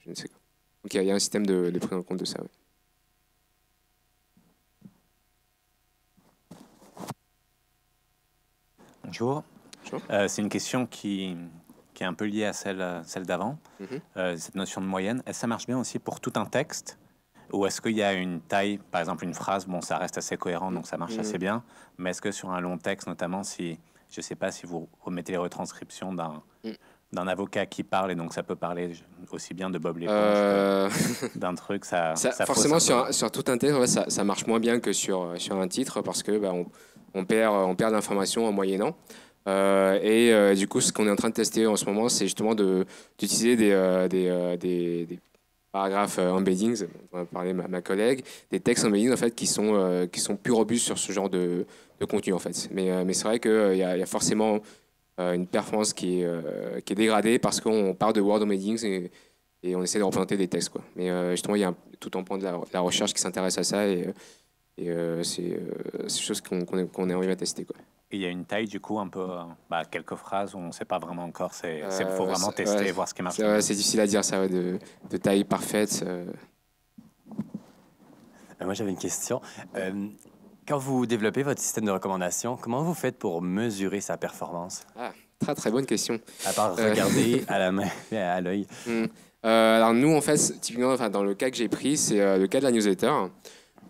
je sais Donc il y, a un système de, prise en compte de ça. Bonjour. Euh, c'est une question qui, est un peu liée à celle, euh, celle d'avant, mhm. euh, cette notion de moyenne. Est-ce que ça marche bien aussi pour tout un texte ou est-ce qu'il y a une taille, par exemple une phrase, bon, ça reste assez cohérent, donc ça marche mhm. assez bien, mais est-ce que sur un long texte, notamment si, je sais pas, si vous remettez les retranscriptions d'un mm. avocat qui parle et donc ça peut parler aussi bien de Bob l'éponge d'un truc ça, forcément sur, tout un texte ça, marche moins bien que sur, sur un titre parce que bah, on perd, euh, on perd l'information en moyennant. Euh, et euh, du coup, ce qu'on est en train de tester en ce moment, c'est justement d'utiliser de, des, des, des, paragraphes embeddings, on en parler parlé ma, collègue, des textes embeddings en fait, qui, sont, qui sont plus robustes sur ce genre de, de contenu. En fait. Mais, mais c'est vrai qu'il y, y, a forcément une performance qui est, est dégradée parce qu'on part de Word embeddings et, on essaie de représenter des textes. Quoi. Mais justement, il y a tout un point de la, recherche qui s'intéresse à ça. Et euh, c'est quelque euh, chose qu'on a est, de arrivé à tester. Quoi. il y a une taille, du coup, un peu, euh, bah, quelques phrases où on ne sait pas vraiment encore. Il faut vraiment tester et voir ce qui marche. C'est difficile à dire ça, de, de, taille parfaite. Moi, j'avais une question. quand vous développez votre système de recommandation, comment vous faites pour mesurer sa performance ah, Très, très bonne question. À part regarder à la main, à l'œil. Hmm. alors, nous, en fait, typiquement, dans le cas que j'ai pris, c'est le cas de la newsletter.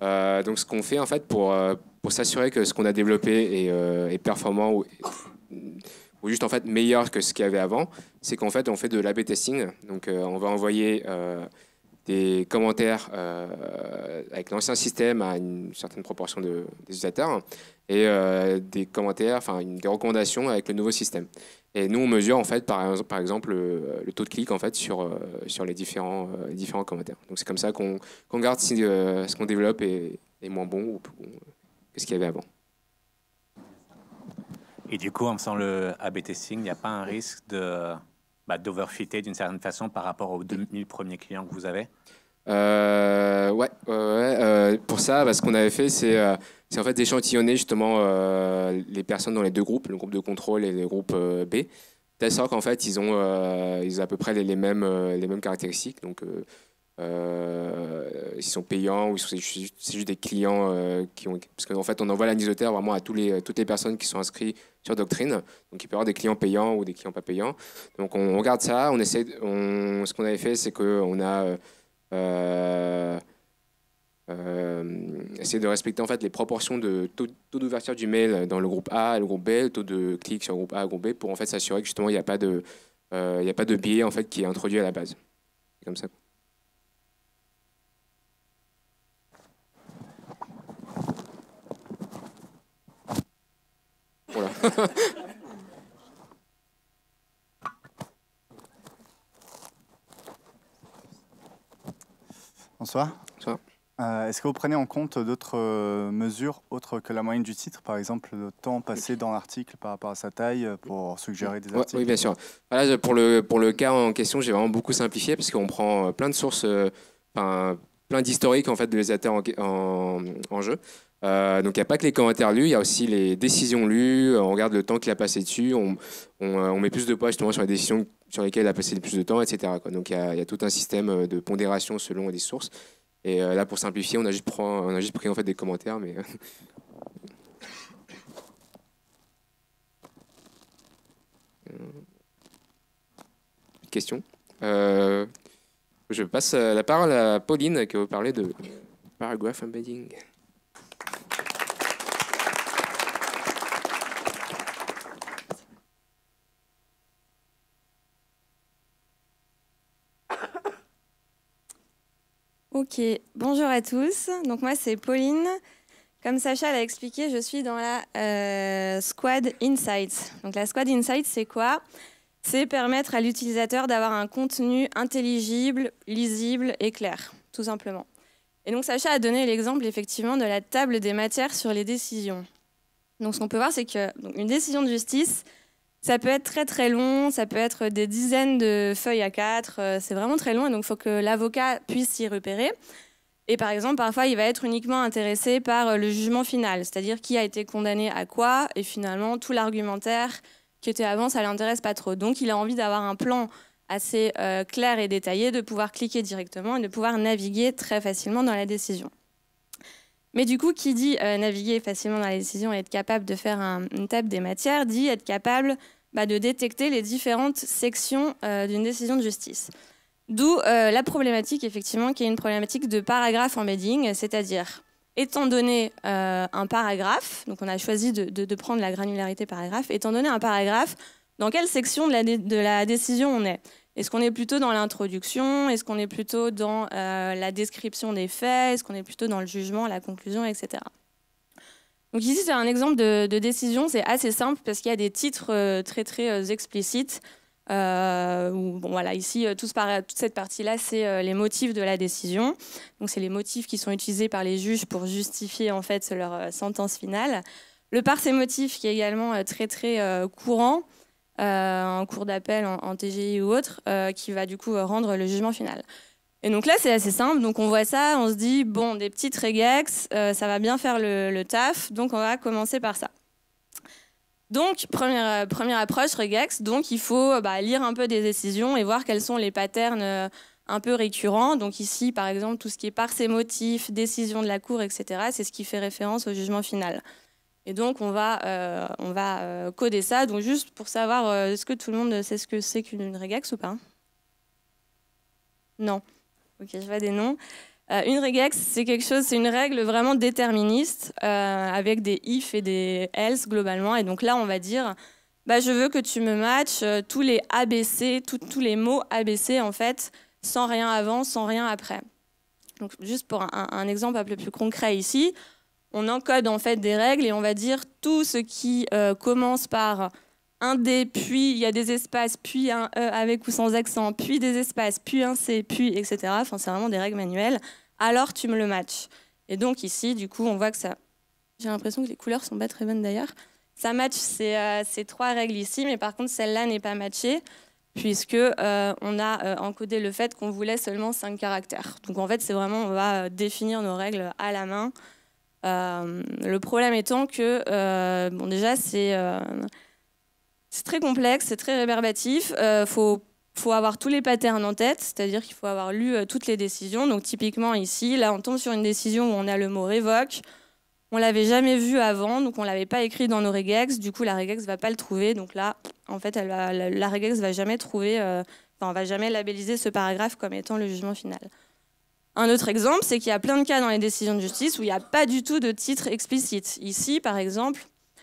Euh, donc ce qu'on fait en fait pour, euh, pour s'assurer que ce qu'on a développé euh, est, performant ou, ou, juste en fait meilleur que ce qu'il y avait avant, c'est qu'en fait on fait de l'AB testing. Donc on va envoyer des commentaires avec l'ancien système à une certaine proportion de, des utilisateurs et des commentaires, enfin des recommandations avec le nouveau système. Et nous, on mesure en fait, par, exemple, euh, le, taux de clic en fait sur euh, sur les différents euh, différents commentaires. Donc c'est comme ça qu'on qu'on garde si ce qu'on développe est, moins bon ou, que ce qu'il y avait avant. Et du coup, en faisant le A/B testing, il n'y a pas un risque de bah, d'overfitter d'une certaine façon par rapport aux 2000 premiers clients que vous avez euh, ouais, euh, pour ça, bah, ce qu'on avait fait, c'est euh, en fait d'échantillonner justement les personnes dans les deux groupes, le groupe de contrôle et le groupe B, telle sorte qu'en fait ils ont, ils à peu près les, mêmes, les mêmes caractéristiques. Donc ils sont payants ou c'est juste, des clients qui ont. Parce qu'en fait, on envoie l'anisotère vraiment à tous les, toutes les personnes qui sont inscrites sur Doctrine. Donc il peut y avoir des clients payants ou des clients pas payants. Donc on, regarde ça, on essaie. ce qu'on avait fait, c'est qu'on a. Euh, euh, essayer de respecter en fait les proportions de taux, d'ouverture du mail dans le groupe A et le groupe B, le taux de clic sur le groupe A et le groupe B, pour en fait s'assurer que justement il n'y a pas de euh, il biais en fait qui est introduit à la base. comme ça. Voilà. Bonsoir. Euh, est-ce que vous prenez en compte d'autres euh, mesures autres que la moyenne du titre, par exemple le temps passé dans l'article par rapport à sa taille euh, pour suggérer des articles Oui, bien sûr. pour, le, pour le cas en question, j'ai vraiment beaucoup simplifié parce qu'on prend plein de sources, plein d'historiques en fait, de les athées en, en, jeu. Euh, donc il n'y a pas que les commentaires lus, il y a aussi les décisions lues, euh, on regarde le temps qu'il a passé dessus, euh, on, met plus de poids justement sur les décisions sur lesquelles il a passé le plus de temps, etc. Donc il y, a tout un système de pondération selon les sources. Et là, pour simplifier, on a juste, pris, en fait des commentaires, mais... Question Je passe la parole à Pauline qui va parler de paragraph embedding. Ok, bonjour à tous. Donc moi c'est Pauline. Comme Sacha l'a expliqué, je suis dans la euh, Squad Insights. Donc la Squad Insights c'est quoi C'est permettre à l'utilisateur d'avoir un contenu intelligible, lisible et clair, tout simplement. Et donc Sacha a donné l'exemple effectivement de la table des matières sur les décisions. Donc ce qu'on peut voir c'est que une décision de justice, ça peut être très très long, ça peut être des dizaines de feuilles à quatre, euh, c'est vraiment très long et donc il faut que l'avocat puisse s'y repérer. Et par exemple, parfois, il va être uniquement intéressé par euh, le jugement final, c'est-à-dire qui a été condamné à quoi, et finalement, tout l'argumentaire qui était avant, ça ne l'intéresse pas trop. Donc, il a envie d'avoir un plan assez euh, clair et détaillé, de pouvoir cliquer directement et de pouvoir naviguer très facilement dans la décision. Mais du coup, qui dit naviguer facilement dans la décision et être capable de faire un, une table des matières, dit être capable bah, de détecter les différentes sections euh, d'une décision de justice. D'où euh, la problématique, effectivement, qui est une problématique de paragraphe embedding, c'est-à-dire, étant donné euh, un paragraphe, donc on a choisi de, prendre la granularité paragraphe, étant donné un paragraphe, dans quelle section de la, de la décision on est Est-ce qu'on est plutôt dans l'introduction Est-ce qu'on est plutôt dans la description des faits Est-ce qu'on est plutôt dans le jugement, la conclusion, etc. Donc ici, c'est un exemple de, décision, c'est assez simple parce qu'il y a des titres euh, très très euh, explicites. Euh, bon, voilà, ici, tout toute cette partie-là, c'est les motifs de la décision. Donc, c'est les motifs qui sont utilisés par les juges pour justifier en fait leur sentence finale. Le par ces motifs, qui est également très très courant en cours d'appel, en, TGI ou autre, qui va du coup rendre le jugement final. Et donc là, c'est assez simple. Donc on voit ça, on se dit, bon, des petites regex, euh, ça va bien faire le, taf, donc on va commencer par ça. Donc, première, euh, première approche, regex, donc il faut euh, bah, lire un peu des décisions et voir quels sont les patterns un peu récurrents. Donc ici, par exemple, tout ce qui est par ces motifs, décision de la Cour, etc., c'est ce qui fait référence au jugement final. Et donc, on va, on va coder ça. Donc, juste pour savoir, est-ce que tout le monde sait ce que c'est qu'une regex ou pas Non. Ok, je vois des noms. Euh, une regex, c'est quelque chose, c'est une règle vraiment déterministe euh, avec des if et des else globalement. Et donc là, on va dire, bah, je veux que tu me matches euh, tous les ABC, tous les mots ABC en fait, sans rien avant, sans rien après. Donc juste pour un, un exemple un peu plus concret ici, on encode en fait des règles et on va dire tout ce qui commence par un D, puis il y a des espaces, puis un E avec ou sans accent, puis des espaces, puis un C, puis etc. Enfin, c'est vraiment des règles manuelles. Alors tu me le matches. Et donc ici, du coup, on voit que ça. J'ai l'impression que les couleurs sont pas très bonnes d'ailleurs. Ça match euh, ces, trois règles ici, mais par contre, celle-là n'est pas matchée, puisque euh, on a euh, encodé le fait qu'on voulait seulement cinq caractères. Donc en fait, c'est vraiment, on va définir nos règles à la main. le problème étant que, bon, déjà, c'est c'est très complexe, c'est très réverbatif. Il euh, faut avoir tous les patterns en tête, c'est-à-dire qu'il faut avoir lu euh, toutes les décisions. Donc typiquement ici, là on tombe sur une décision où on a le mot révoque. On ne l'avait jamais vu avant, donc on l'avait pas écrit dans nos regex. Du coup, la regex va pas le trouver. Donc là, en fait, la, regex va jamais trouver, euh, enfin, on va jamais labelliser ce paragraphe comme étant le jugement final. Un autre exemple, c'est qu'il y a plein de cas dans les décisions de justice où il n'y a pas du tout de titre explicite. Ici, par exemple,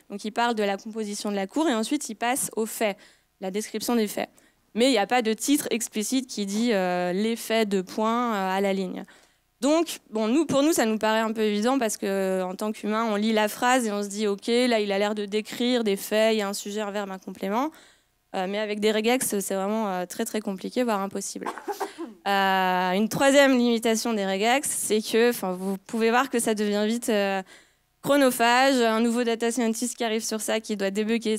donc il parle de la composition de la cour et ensuite il passe aux faits, la description des faits. Mais il n'y a pas de titre explicite qui dit euh, les faits de point euh, à la ligne. Donc, bon, nous, pour nous, ça nous paraît un peu évident parce que, euh, en tant qu'humain, on lit la phrase et on se dit, ok, là, il a l'air de décrire des faits, il y a un sujet, un verbe, un complément. Euh, mais avec des regex, c'est vraiment très très compliqué, voire impossible. une troisième limitation des regex, c'est que, vous pouvez voir que ça devient vite Chronophage, un nouveau data scientist qui arrive sur ça, qui doit débugger,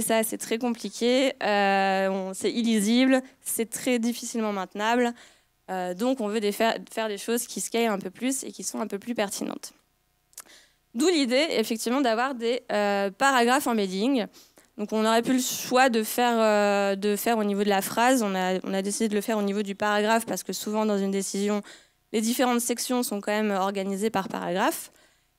ça, c'est très compliqué, euh, c'est illisible, c'est très difficilement maintenable. Euh, donc on veut faire, des choses qui scalent un peu plus et qui sont un peu plus pertinentes. D'où l'idée, effectivement, d'avoir des euh, paragraphes embedding. Donc on aurait pu le choix de faire, de faire au niveau de la phrase, on a, on a décidé de le faire au niveau du paragraphe parce que souvent dans une décision, les différentes sections sont quand même organisées par paragraphe.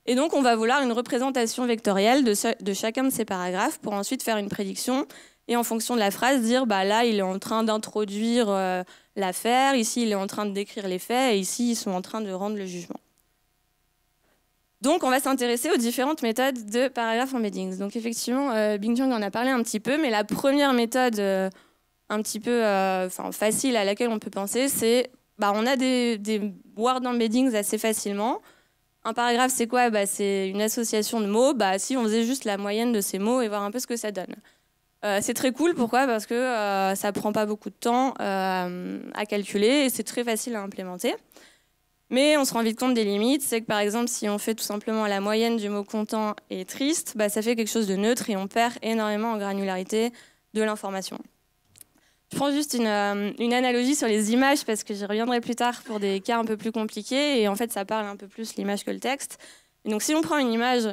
Et donc, on va vouloir une représentation vectorielle de, chacun de ces paragraphes pour ensuite faire une prédiction et en fonction de la phrase, dire bah là, il est en train d'introduire euh, l'affaire, ici, il est en train de décrire les faits, et ici, ils sont en train de rendre le jugement. Donc, on va s'intéresser aux différentes méthodes de paragraphes embeddings. Donc, effectivement, euh, Bing Chang en a parlé un petit peu, mais la première méthode euh, un petit peu facile à laquelle on peut penser, c'est bah, on a des word embeddings assez facilement. Un paragraphe, c'est quoi bah, C'est une association de mots. Bah, si on faisait juste la moyenne de ces mots et voir un peu ce que ça donne. Euh, c'est très cool, pourquoi Parce que ça euh, ça prend pas beaucoup de temps euh, à calculer et c'est très facile à implémenter. Mais on se rend vite compte des limites, c'est que par exemple si on fait tout simplement la moyenne du mot content et triste, bah, ça fait quelque chose de neutre et on perd énormément en granularité de l'information. Je prends juste euh, une, analogie sur les images parce que j'y reviendrai plus tard pour des cas un peu plus compliqués et en fait ça parle un peu plus l'image que le texte. donc si on prend une image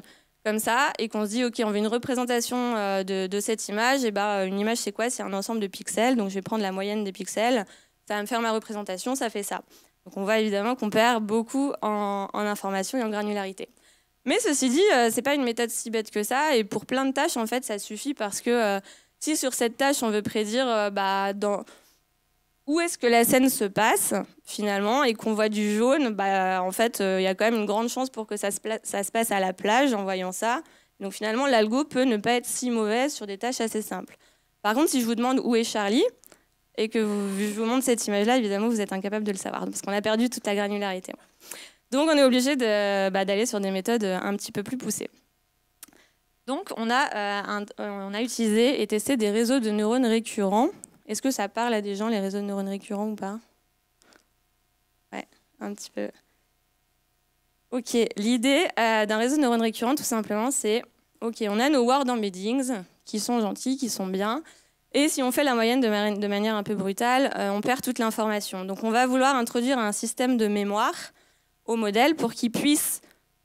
comme ça et qu'on se dit ok on veut une représentation euh, de, cette image, et eh ben une image c'est quoi C'est un ensemble de pixels donc je vais prendre la moyenne des pixels, ça va me faire ma représentation, ça fait ça. Donc on voit évidemment qu'on perd beaucoup en, information et en granularité. Mais ceci dit, euh, c'est pas une méthode si bête que ça et pour plein de tâches en fait ça suffit parce que si sur cette tâche, on veut prédire euh, bah, dans... où est-ce que la scène se passe, finalement, et qu'on voit du jaune, bah, en fait, euh, il y a quand même une grande chance pour que ça se, passe à la plage en voyant ça. Donc finalement, l'algo peut ne pas être si mauvais sur des tâches assez simples. Par contre, si je vous demande où est Charlie, et que vous, je vous montre cette image-là, évidemment, vous êtes incapable de le savoir, parce qu'on a perdu toute la granularité. Donc on est obligé bah, d'aller sur des méthodes euh, un petit peu plus poussées. Donc, euh, euh, on a, utilisé et testé des réseaux de neurones récurrents. Est-ce que ça parle à des gens, les réseaux de neurones récurrents ou pas Ouais, un petit peu. Ok, l'idée euh, d'un réseau de neurones récurrents, tout simplement, c'est ok, on a nos word embeddings qui sont gentils, qui sont bien, et si on fait la moyenne de, manière un peu brutale, on perd toute l'information. Donc on va vouloir introduire un système de mémoire au modèle pour qu'il puisse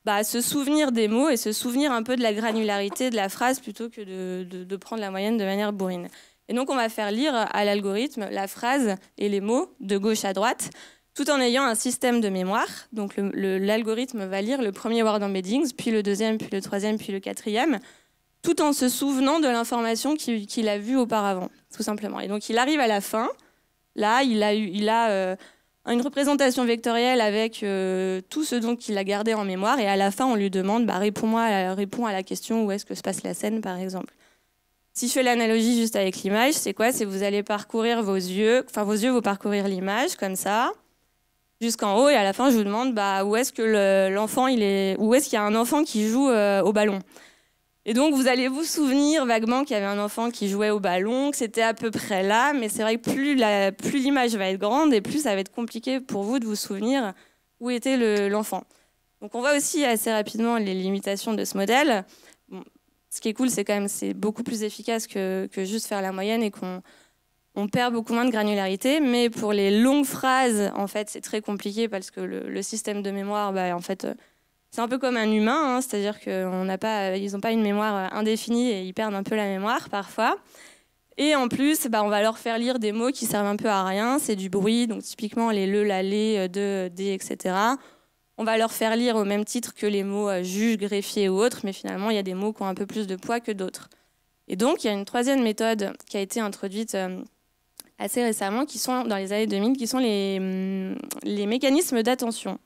bah, se souvenir des mots et se souvenir un peu de la granularité de la phrase plutôt que de, de, prendre la moyenne de manière bourrine. Et donc on va faire lire à l'algorithme la phrase et les mots de gauche à droite tout en ayant un système de mémoire. Donc l'algorithme va lire le premier word embeddings, puis le deuxième, puis le troisième, puis le quatrième, tout en se souvenant de l'information qu'il a vue auparavant, tout simplement. Et donc il arrive à la fin, là il a, il a euh, une représentation vectorielle avec euh, tout ce dont il a gardé en mémoire et à la fin on lui demande bah, réponds-moi réponds à la question où est-ce que se passe la scène par exemple. Si je fais l'analogie juste avec l'image, c'est quoi C'est vous allez parcourir vos yeux, enfin vos yeux vont parcourir l'image comme ça jusqu'en haut et à la fin je vous demande bah, où est-ce que l'enfant il est où est-ce qu'il y a un enfant qui joue euh, au ballon. Et donc, vous allez vous souvenir vaguement qu'il y avait un enfant qui jouait au ballon, que c'était à peu près là, mais c'est vrai que plus, plus l'image va être grande et plus ça va être compliqué pour vous de vous souvenir où était l'enfant. donc, on voit aussi assez rapidement les limitations de ce modèle. ce qui est cool, c'est quand même c'est beaucoup plus efficace que, que juste faire la moyenne et qu'on on perd beaucoup moins de granularité. Mais pour les longues phrases, en fait, c'est très compliqué parce que le, système de mémoire, bah, en fait, euh, c'est un peu comme un humain, hein, c'est-à-dire qu'ils n'a pas, ils n'ont pas une mémoire euh, indéfinie et ils perdent un peu la mémoire parfois. Et en plus, bah, on va leur faire lire des mots qui servent un peu à rien, c'est du bruit, donc typiquement les le, la, les, euh, de, des, etc. On va leur faire lire au même titre que les mots euh, juge, greffier ou autre, mais finalement, il y a des mots qui ont un peu plus de poids que d'autres. Et donc, il y a une troisième méthode qui a été introduite assez récemment, qui sont dans les années 2000, qui sont les, hum, les mécanismes d'attention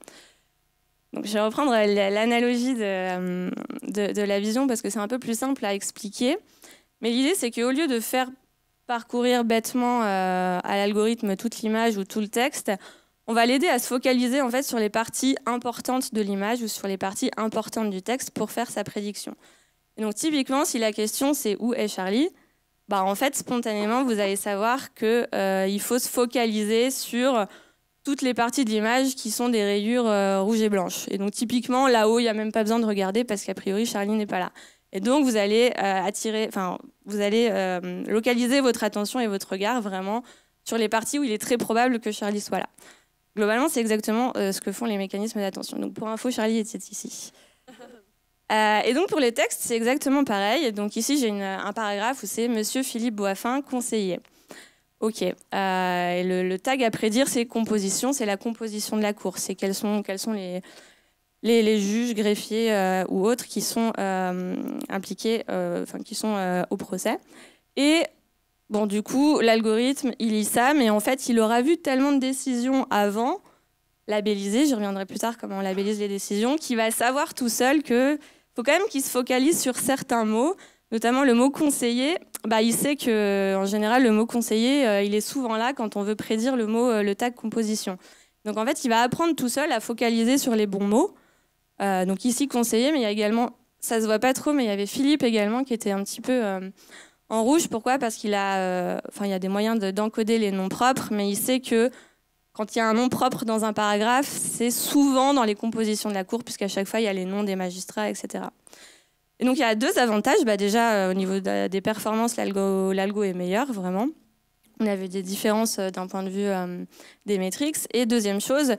je vais reprendre l'analogie euh, de, la vision parce que c'est un peu plus simple à expliquer. Mais l'idée, c'est qu'au lieu de faire parcourir bêtement euh, à l'algorithme toute l'image ou tout le texte, on va l'aider à se focaliser en fait sur les parties importantes de l'image ou sur les parties importantes du texte pour faire sa prédiction. donc typiquement, si la question c'est où est Charlie, bah en fait spontanément vous allez savoir qu'il euh, faut se focaliser sur toutes les parties de l'image qui sont des rayures euh, rouges et blanches. Et donc typiquement, là-haut, il n'y a même pas besoin de regarder parce qu'a priori, Charlie n'est pas là. Et donc, vous allez euh, attirer, vous allez euh, localiser votre attention et votre regard vraiment sur les parties où il est très probable que Charlie soit là. Globalement, c'est exactement ce que font les mécanismes d'attention. Donc, pour info, Charlie était ici. et donc, pour les textes, c'est exactement pareil. Donc, ici, j'ai un paragraphe où c'est Monsieur Philippe Boiffin, conseiller. Ok. Euh, le, tag à prédire, c'est composition, c'est la composition de la cour. C'est quels sont, les, juges, greffiers euh, ou autres qui sont euh, impliqués, enfin qui sont au procès. Et bon, du coup, l'algorithme, il lit ça, mais en fait, il aura vu tellement de décisions avant labellisées. je reviendrai plus tard comment on labellise les décisions, qu'il va savoir tout seul que faut quand même qu'il se focalise sur certains mots notamment le mot conseiller, bah, il sait que euh, en général le mot conseiller, euh, il est souvent là quand on veut prédire le mot euh, le tag composition. Donc en fait, il va apprendre tout seul à focaliser sur les bons mots. donc ici conseiller, mais il y a également, ça se voit pas trop, mais il y avait Philippe également qui était un petit peu en rouge. Pourquoi Parce qu'il a, enfin il y a des moyens d'encoder les noms propres, mais il sait que quand il y a un nom propre dans un paragraphe, c'est souvent dans les compositions de la cour, puisqu'à chaque fois il y a les noms des magistrats, etc. Et donc il y a deux avantages. Bah, déjà, euh, au niveau des performances, l'algo, est meilleur, vraiment. On avait des différences euh, d'un point de vue euh, des métriques. Et deuxième chose,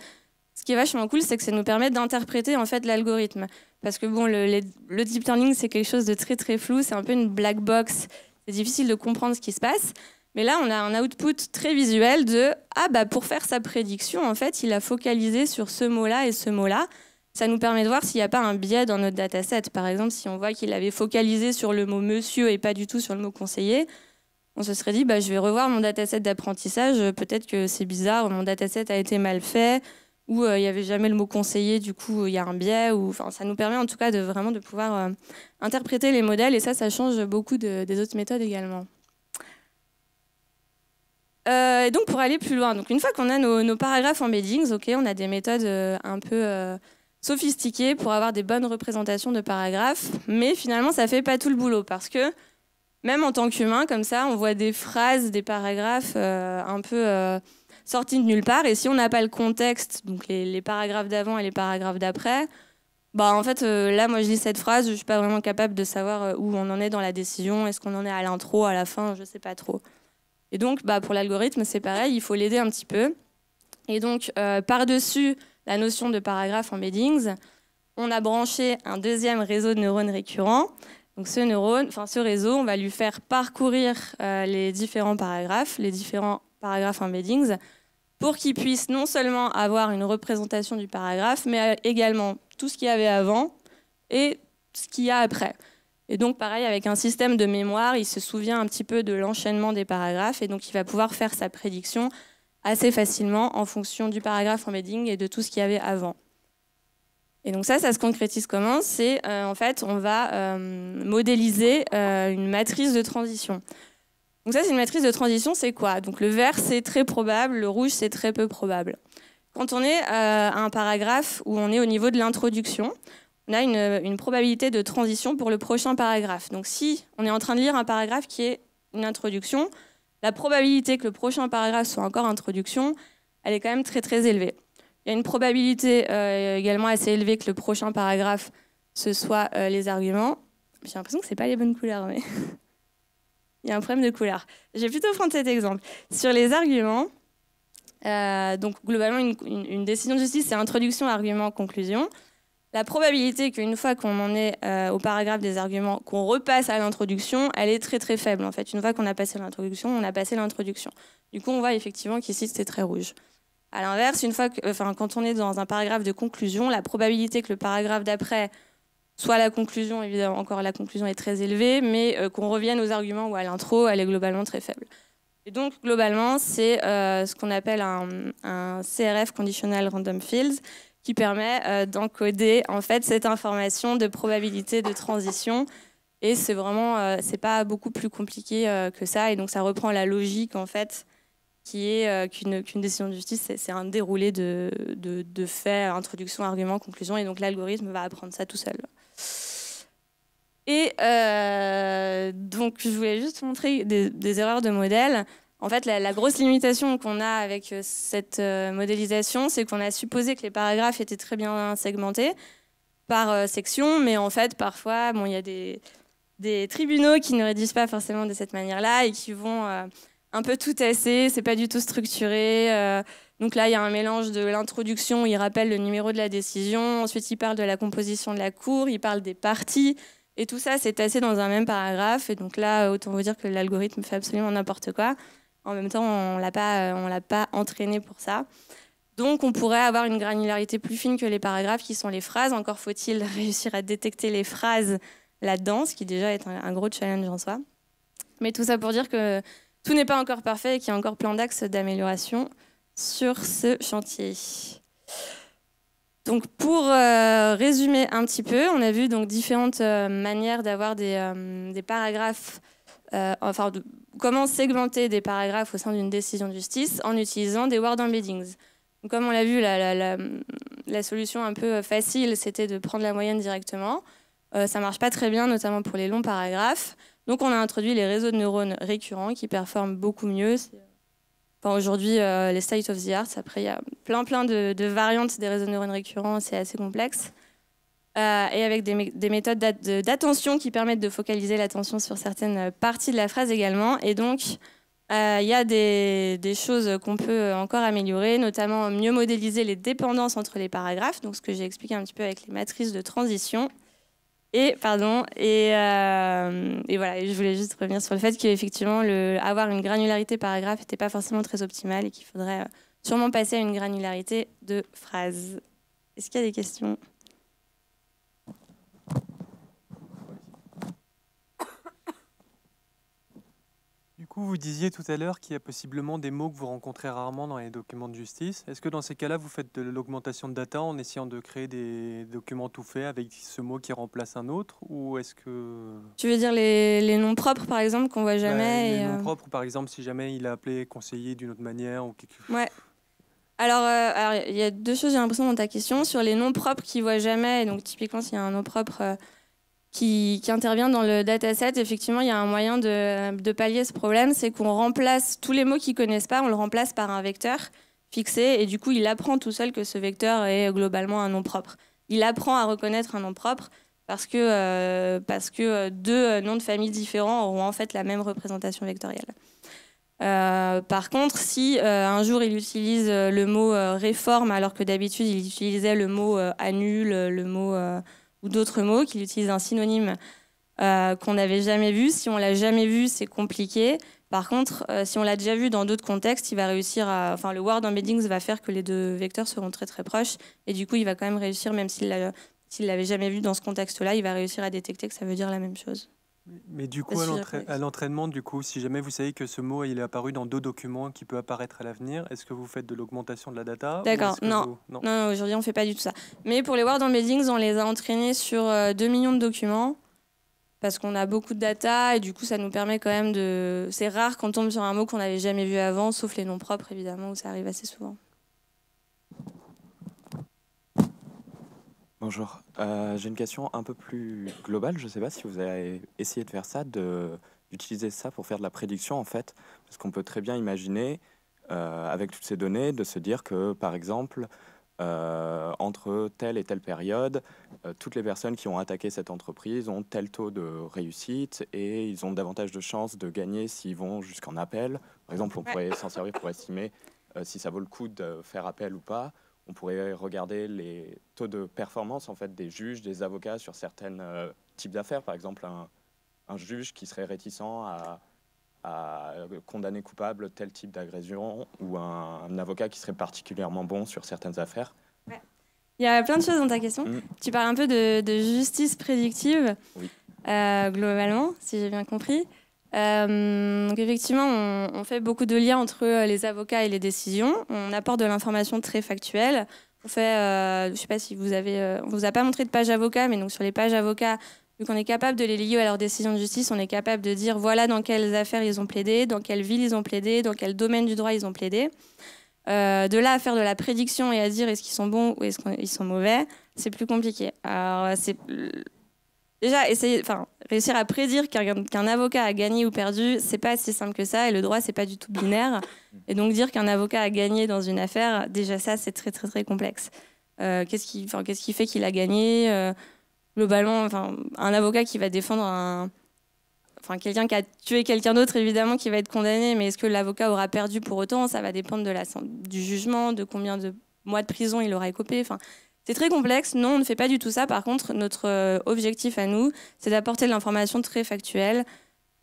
ce qui est vachement cool, c'est que ça nous permet d'interpréter en fait l'algorithme. Parce que bon, le, le deep learning, c'est quelque chose de très très flou, c'est un peu une black box. C'est difficile de comprendre ce qui se passe. Mais là, on a un output très visuel de ah bah pour faire sa prédiction, en fait, il a focalisé sur ce mot-là et ce mot-là ça nous permet de voir s'il n'y a pas un biais dans notre dataset. Par exemple, si on voit qu'il avait focalisé sur le mot monsieur et pas du tout sur le mot conseiller, on se serait dit, bah, je vais revoir mon dataset d'apprentissage, peut-être que c'est bizarre, mon dataset a été mal fait, ou euh, il n'y avait jamais le mot conseiller, du coup il y a un biais, ça nous permet en tout cas de vraiment de pouvoir euh, interpréter les modèles, et ça, ça change beaucoup des autres méthodes également. Euh, et donc pour aller plus loin, donc une fois qu'on a nos, paragraphes embeddings, ok, on a des méthodes un peu sophistiqué pour avoir des bonnes représentations de paragraphes, mais finalement ça fait pas tout le boulot parce que même en tant qu'humain, comme ça, on voit des phrases, des paragraphes euh, un peu euh, sortis de nulle part, et si on n'a pas le contexte, donc les, paragraphes d'avant et les paragraphes d'après, bah en fait euh, là moi je lis cette phrase, je suis pas vraiment capable de savoir où on en est dans la décision, est-ce qu'on en est à l'intro, à la fin, je sais pas trop. Et donc bah pour l'algorithme c'est pareil, il faut l'aider un petit peu. Et donc par dessus la notion de paragraphe embeddings, On a branché un deuxième réseau de neurones récurrents. Donc ce, réseau, on va lui faire parcourir euh, les différents paragraphes, les différents paragraphes embeddings, pour qu'il puisse non seulement avoir une représentation du paragraphe, mais euh, également tout ce qu'il y avait avant et ce qu'il y a après. Et donc, pareil, avec un système de mémoire, il se souvient un petit peu de l'enchaînement des paragraphes et donc il va pouvoir faire sa prédiction assez facilement en fonction du paragraphe embedding et de tout ce qu'il y avait avant. Et donc ça, ça se concrétise comment C'est euh, en fait, on va euh, modéliser euh, une matrice de transition. Donc ça, c'est une matrice de transition, c'est quoi Donc le vert, c'est très probable, le rouge, c'est très peu probable. Quand on est à un paragraphe où on est au niveau de l'introduction, on a une, une, probabilité de transition pour le prochain paragraphe. Donc si on est en train de lire un paragraphe qui est une introduction, la probabilité que le prochain paragraphe soit encore introduction, elle est quand même très très élevée. Il y a une probabilité euh, également assez élevée que le prochain paragraphe, ce soit euh, les arguments. J'ai l'impression que ce pas les bonnes couleurs, mais il y a un problème de couleur. J'ai vais plutôt prendre cet exemple. Sur les arguments, euh, donc globalement, une, décision de justice, c'est introduction, argument, conclusion. La probabilité qu'une fois qu'on en est euh, au paragraphe des arguments, qu'on repasse à l'introduction, elle est très très faible en fait. Une fois qu'on a passé l'introduction, on a passé l'introduction. Du coup, on voit effectivement qu'ici c'était très rouge. À l'inverse, une fois que, enfin, quand on est dans un paragraphe de conclusion, la probabilité que le paragraphe d'après soit la conclusion, évidemment, encore la conclusion est très élevée, mais euh, qu'on revienne aux arguments ou à l'intro, elle est globalement très faible. Et donc, globalement, c'est euh, ce qu'on appelle un, un, CRF, Conditional Random Fields, qui permet euh, d'encoder en fait cette information de probabilité de transition. Et c'est vraiment, euh, c'est pas beaucoup plus compliqué euh, que ça. Et donc ça reprend la logique en fait qui est qu'une décision de justice, c'est un déroulé de, de, de faits, introduction, argument, conclusion, et donc l'algorithme va apprendre ça tout seul. Et donc je voulais juste montrer des, des erreurs de modèle. En fait, la, grosse limitation qu'on a avec euh, cette euh, modélisation, c'est qu'on a supposé que les paragraphes étaient très bien segmentés par euh, section, mais en fait, parfois, bon, il y a des, tribunaux qui ne rédigent pas forcément de cette manière-là et qui vont un peu tout tasser, c'est pas du tout structuré. donc là, il y a un mélange de l'introduction il rappelle le numéro de la décision, ensuite il parle de la composition de la cour, il parle des parties, et tout ça, c'est tassé dans un même paragraphe. Et donc là, autant vous dire que l'algorithme fait absolument n'importe quoi. En même temps, on l'a pas, euh, l'a pas entraîné pour ça. Donc, on pourrait avoir une granularité plus fine que les paragraphes qui sont les phrases. Encore faut-il réussir à détecter les phrases là-dedans, ce qui déjà est un, gros challenge en soi. Mais tout ça pour dire que tout n'est pas encore parfait et qu'il y a encore plein d'axes d'amélioration sur ce chantier. Donc pour euh, résumer un petit peu, on a vu donc différentes euh, manières d'avoir des, paragraphes euh, comment segmenter des paragraphes au sein d'une décision de justice en utilisant des word embeddings. comme on l'a vu, la, solution un peu euh, facile, c'était de prendre la moyenne directement. Euh, ça marche pas très bien, notamment pour les longs paragraphes. Donc, on a introduit les réseaux de neurones récurrents qui performent beaucoup mieux. Euh, aujourd'hui, les state of the art. Après, il y a plein, plein de variantes des réseaux de neurones récurrents. C'est assez complexe. Euh, et avec des, méthodes d'attention qui permettent de focaliser l'attention sur certaines parties de la phrase également. Et donc, euh, il y a des, choses qu'on peut encore améliorer, notamment mieux modéliser les dépendances entre les paragraphes, donc ce que j'ai expliqué un petit peu avec les matrices de transition. Et, pardon, et, euh, voilà, je voulais juste revenir sur le fait qu'effectivement, avoir une granularité paragraphe n'était pas forcément très optimale et qu'il faudrait sûrement passer à une granularité de phrase. Est-ce qu'il y a des questions vous disiez tout à l'heure qu'il y a possiblement des mots que vous rencontrez rarement dans les documents de justice. Est-ce que dans ces cas-là, vous faites de l'augmentation de data en essayant de créer des documents tout faits avec ce mot qui remplace un autre Ou est-ce que... Tu veux dire les, noms propres, par exemple, qu'on voit jamais bah, Les noms euh, propres, par exemple, si jamais il a appelé conseiller d'une autre manière ou quelque chose. Ouais. Alors, euh, il y a deux choses, j'ai l'impression, dans ta question. Sur les noms propres qu'ils voit jamais, donc typiquement, s'il y a un nom propre euh, qui, intervient dans le dataset, effectivement, il y a un moyen de, pallier ce problème, c'est qu'on remplace tous les mots qu'ils ne connaissent pas, on le remplace par un vecteur fixé, et du coup, il apprend tout seul que ce vecteur est globalement un nom propre. Il apprend à reconnaître un nom propre parce que, euh, parce que euh, deux euh, noms de famille différents auront en fait la même représentation vectorielle. par contre, si un jour il utilise le mot réforme alors que d'habitude il utilisait le mot annule, le mot d'autres mots, qu'il utilise un synonyme euh, qu'on n'avait jamais vu. Si on l'a jamais vu, c'est compliqué. Par contre, euh, si on l'a déjà vu dans d'autres contextes, il va réussir à, enfin, le word embeddings va faire que les deux vecteurs seront très très proches, et du coup, il va quand même réussir, même s'il l'avait jamais vu dans ce contexte-là, il va réussir à détecter que ça veut dire la même chose. Mais du coup, à l'entraînement, du coup, si jamais vous savez que ce mot il est apparu dans deux documents qui peut apparaître à l'avenir, est-ce que vous faites de l'augmentation de la data D'accord, non. non. aujourd'hui on fait pas du tout ça. Mais pour les Word Embeddings, on les a entraînés sur 2 euh, millions de documents parce qu'on a beaucoup de data et du coup ça nous permet quand même de... C'est rare qu'on tombe sur un mot qu'on n'avait jamais vu avant, sauf les noms propres évidemment, où ça arrive assez souvent. Bonjour. Euh, j'ai une question un peu plus globale. Je ne sais pas si vous avez essayé de faire ça, d'utiliser ça pour faire de la prédiction en fait, parce qu'on peut très bien imaginer, euh, avec toutes ces données, de se dire que, par exemple, euh, entre telle et telle période, toutes les personnes qui ont attaqué cette entreprise ont tel taux de réussite et ils ont davantage de chances de gagner s'ils vont jusqu'en appel. Par exemple, on pourrait s'en servir pour estimer si ça vaut le coup de faire appel ou pas on pourrait regarder les taux de performance en fait, des juges, des avocats sur certains euh, types d'affaires. Par exemple, un, juge qui serait réticent à, condamner coupable tel type d'agression ou un, avocat qui serait particulièrement bon sur certaines affaires. Il y a plein de choses dans ta question. Mm. Tu parles un peu de, justice prédictive, euh, globalement, si j'ai bien compris donc euh, effectivement, on, fait beaucoup de liens entre euh, les avocats et les décisions. On apporte de l'information très factuelle. On fait, euh, je sais pas si vous avez, on vous a pas montré de page avocat, mais donc sur les pages avocats, vu qu'on est capable de les lier à leurs décisions de justice, on est capable de dire voilà dans quelles affaires ils ont plaidé, dans quelle ville ils ont plaidé, dans quel domaine du droit ils ont plaidé. de là à faire de la prédiction et à dire est-ce qu'ils sont bons ou est-ce qu'ils sont mauvais, c'est plus compliqué. Alors, c'est déjà essayer, enfin, réussir à prédire qu'un avocat a gagné ou perdu, c'est pas si simple que ça. Et le droit, c'est pas du tout binaire. Et donc dire qu'un avocat a gagné dans une affaire, déjà ça, c'est très très très complexe. Euh, qu'est-ce qui, qu'est-ce qui fait qu'il a gagné euh, Globalement, enfin, un avocat qui va défendre un, enfin, quelqu'un qui a tué quelqu'un d'autre, évidemment, qui va être condamné. Mais est-ce que l'avocat aura perdu pour autant Ça va dépendre de la, du jugement, de combien de mois de prison il aura écopé. Enfin, c'est très complexe. Non, on ne fait pas du tout ça. Par contre, notre euh, objectif à nous, c'est d'apporter de l'information très factuelle.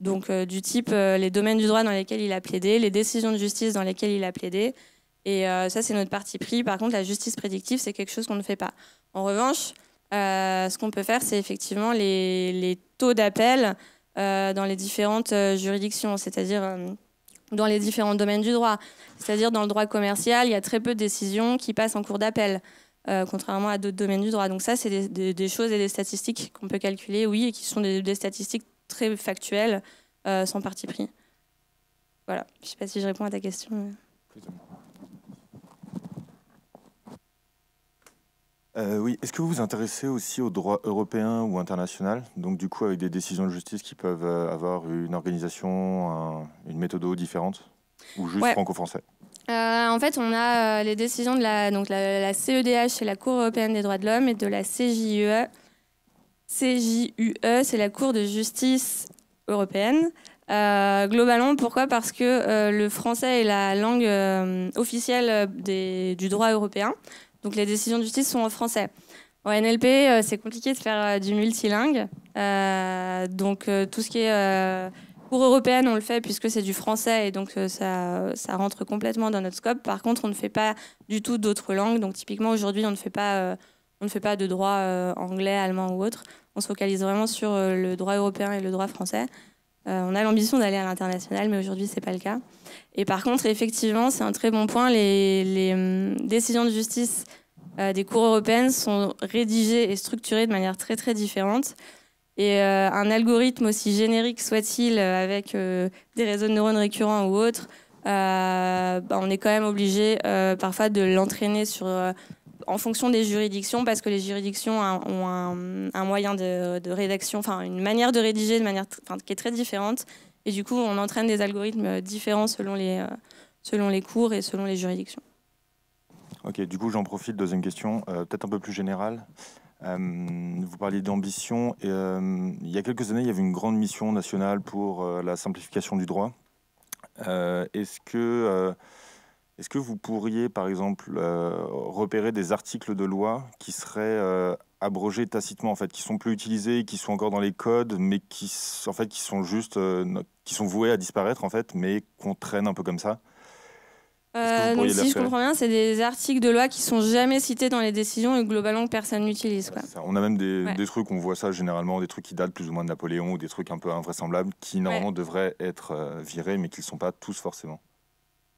Donc, euh, du type euh, les domaines du droit dans lesquels il a plaidé, les décisions de justice dans lesquelles il a plaidé. Et ça, c'est notre parti pris. Par contre, la justice prédictive, c'est quelque chose qu'on ne fait pas. En revanche, ce qu'on peut faire, c'est effectivement les, les taux d'appel dans les différentes juridictions, c'est-à-dire dans les différents domaines du droit. C'est-à-dire dans le droit commercial, il y a très peu de décisions qui passent en cours d'appel. Euh, contrairement à d'autres domaines du droit. Donc ça, c'est des, choses et des statistiques qu'on peut calculer, oui, et qui sont des, statistiques très factuelles, euh, sans parti pris. Voilà, je ne sais pas si je réponds à ta question. Euh, oui, est-ce que vous vous intéressez aussi au droit européen ou international Donc du coup, avec des décisions de justice qui peuvent avoir une organisation, une méthode différente Ou juste franco-français euh, en fait, on a euh, les décisions de la, donc la, CEDH, c'est la Cour européenne des droits de l'homme, et de la CJUE. CJUE, c'est la Cour de justice européenne. Euh, globalement, pourquoi Parce que le français est la langue officielle du droit européen. Donc les décisions de justice sont en français. En NLP, c'est compliqué de faire du multilingue. donc tout ce qui est Cour européenne, on le fait puisque c'est du français et donc euh, ça, ça rentre complètement dans notre scope. Par contre, on ne fait pas du tout d'autres langues. Donc typiquement, aujourd'hui, on ne fait pas, euh, on ne fait pas de droit euh, anglais, allemand ou autre. On se focalise vraiment sur le droit européen et le droit français. on a l'ambition d'aller à l'international, mais aujourd'hui, ce n'est pas le cas. Et par contre, effectivement, c'est un très bon point. Les, hum, décisions de justice des cours européennes sont rédigées et structurées de manière très, très différente. Et euh, un algorithme aussi générique soit-il, euh, avec euh, des réseaux de neurones récurrents ou autres, bah, on est quand même obligé parfois de l'entraîner sur, en fonction des juridictions, parce que les juridictions ont un, moyen de, de rédaction, enfin une manière de rédiger de manière, qui est très différente. Et du coup, on entraîne des algorithmes différents selon les, selon les cours et selon les juridictions. Ok, du coup, j'en profite, deuxième question, peut-être un peu plus générale. Euh, vous parliez d'ambition. Euh, il y a quelques années, il y avait une grande mission nationale pour euh, la simplification du droit. Est-ce que est-ce que vous pourriez, par exemple, repérer des articles de loi qui seraient abrogés tacitement, en fait, qui sont plus utilisés, qui sont encore dans les codes, mais qui, en fait, qui sont juste, qui sont voués à disparaître, en fait, mais qu'on traîne un peu comme ça euh, donc, si je comprends bien, c'est des articles de loi qui sont jamais cités dans les décisions et globalement personne n'utilise. On a même des, trucs, on voit ça généralement, des trucs qui datent plus ou moins de Napoléon ou des trucs un peu invraisemblables qui normalement devraient être euh, virés mais qui ne sont pas tous forcément.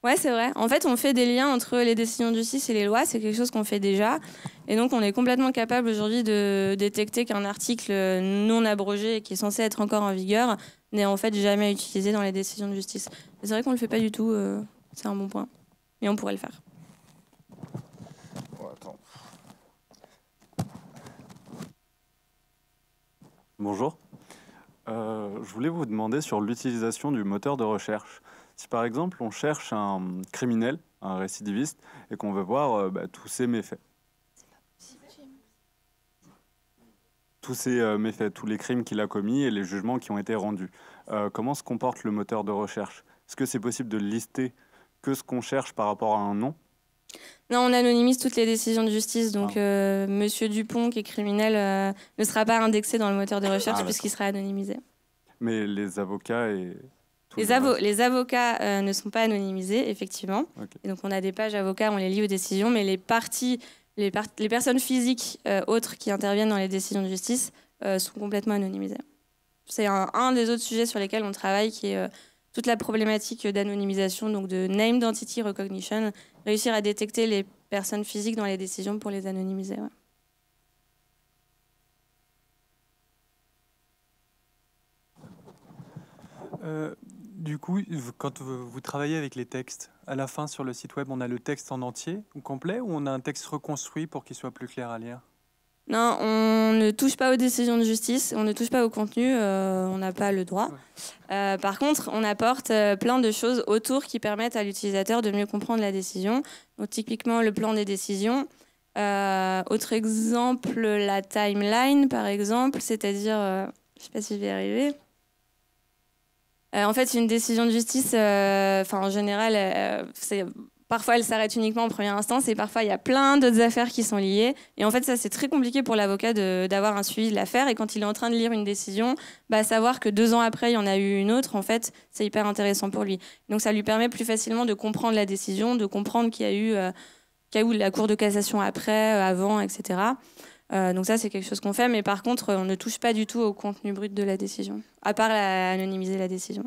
Ouais, c'est vrai. En fait, on fait des liens entre les décisions de justice et les lois. C'est quelque chose qu'on fait déjà. Et donc, on est complètement capable aujourd'hui de détecter qu'un article euh, non abrogé qui est censé être encore en vigueur n'est en fait jamais utilisé dans les décisions de justice. C'est vrai qu'on ne le fait pas du tout. c'est un bon point et on pourrait le faire. Oh, Bonjour. Euh, je voulais vous demander sur l'utilisation du moteur de recherche. Si par exemple on cherche un criminel, un récidiviste, et qu'on veut voir euh, bah, tous ses méfaits. tous ses euh, méfaits, tous les crimes qu'il a commis et les jugements qui ont été rendus. comment se comporte le moteur de recherche Est-ce que c'est possible de lister que ce qu'on cherche par rapport à un nom non, on anonymise toutes les décisions de justice. Donc, ah. euh, Monsieur Dupont, qui est criminel, euh, ne sera pas indexé dans le moteur de recherche ah, puisqu'il sera anonymisé. Mais les avocats et les, avo les, avocats euh, ne sont pas anonymisés, effectivement. Et donc, on a des pages avocats, on les lit aux décisions, mais les parties, les, les personnes physiques autres qui interviennent dans les décisions de justice sont complètement anonymisées. C'est un, un, des autres sujets sur lesquels on travaille qui est toute la problématique d'anonymisation, donc de name entity recognition, réussir à détecter les personnes physiques dans les décisions pour les anonymiser. Euh, du coup, quand vous travaillez avec les textes, à la fin sur le site web, on a le texte en entier ou complet ou on a un texte reconstruit pour qu'il soit plus clair à lire non, on ne touche pas aux décisions de justice, on ne touche pas au contenu, euh, on n'a pas le droit. Euh, par contre, on apporte euh, plein de choses autour qui permettent à l'utilisateur de mieux comprendre la décision. Donc, typiquement, le plan des décisions. autre exemple, la timeline, par exemple, c'est-à-dire, je ne sais pas si je vais y arriver. en fait, une décision de justice, en général, c'est Parfois, elle s'arrête uniquement en première instance et parfois, il y a plein d'autres affaires qui sont liées. Et en fait, ça, c'est très compliqué pour l'avocat d'avoir un suivi de l'affaire. Et quand il est en train de lire une décision, bah, savoir que deux ans après, il y en a eu une autre, en fait, c'est hyper intéressant pour lui. Donc, ça lui permet plus facilement de comprendre la décision, de comprendre qu'il y a eu, euh, la Cour de cassation après, euh, avant, etc. Euh, donc, ça, c'est quelque chose qu'on fait. Mais par contre, on ne touche pas du tout au contenu brut de la décision, à part à anonymiser la décision.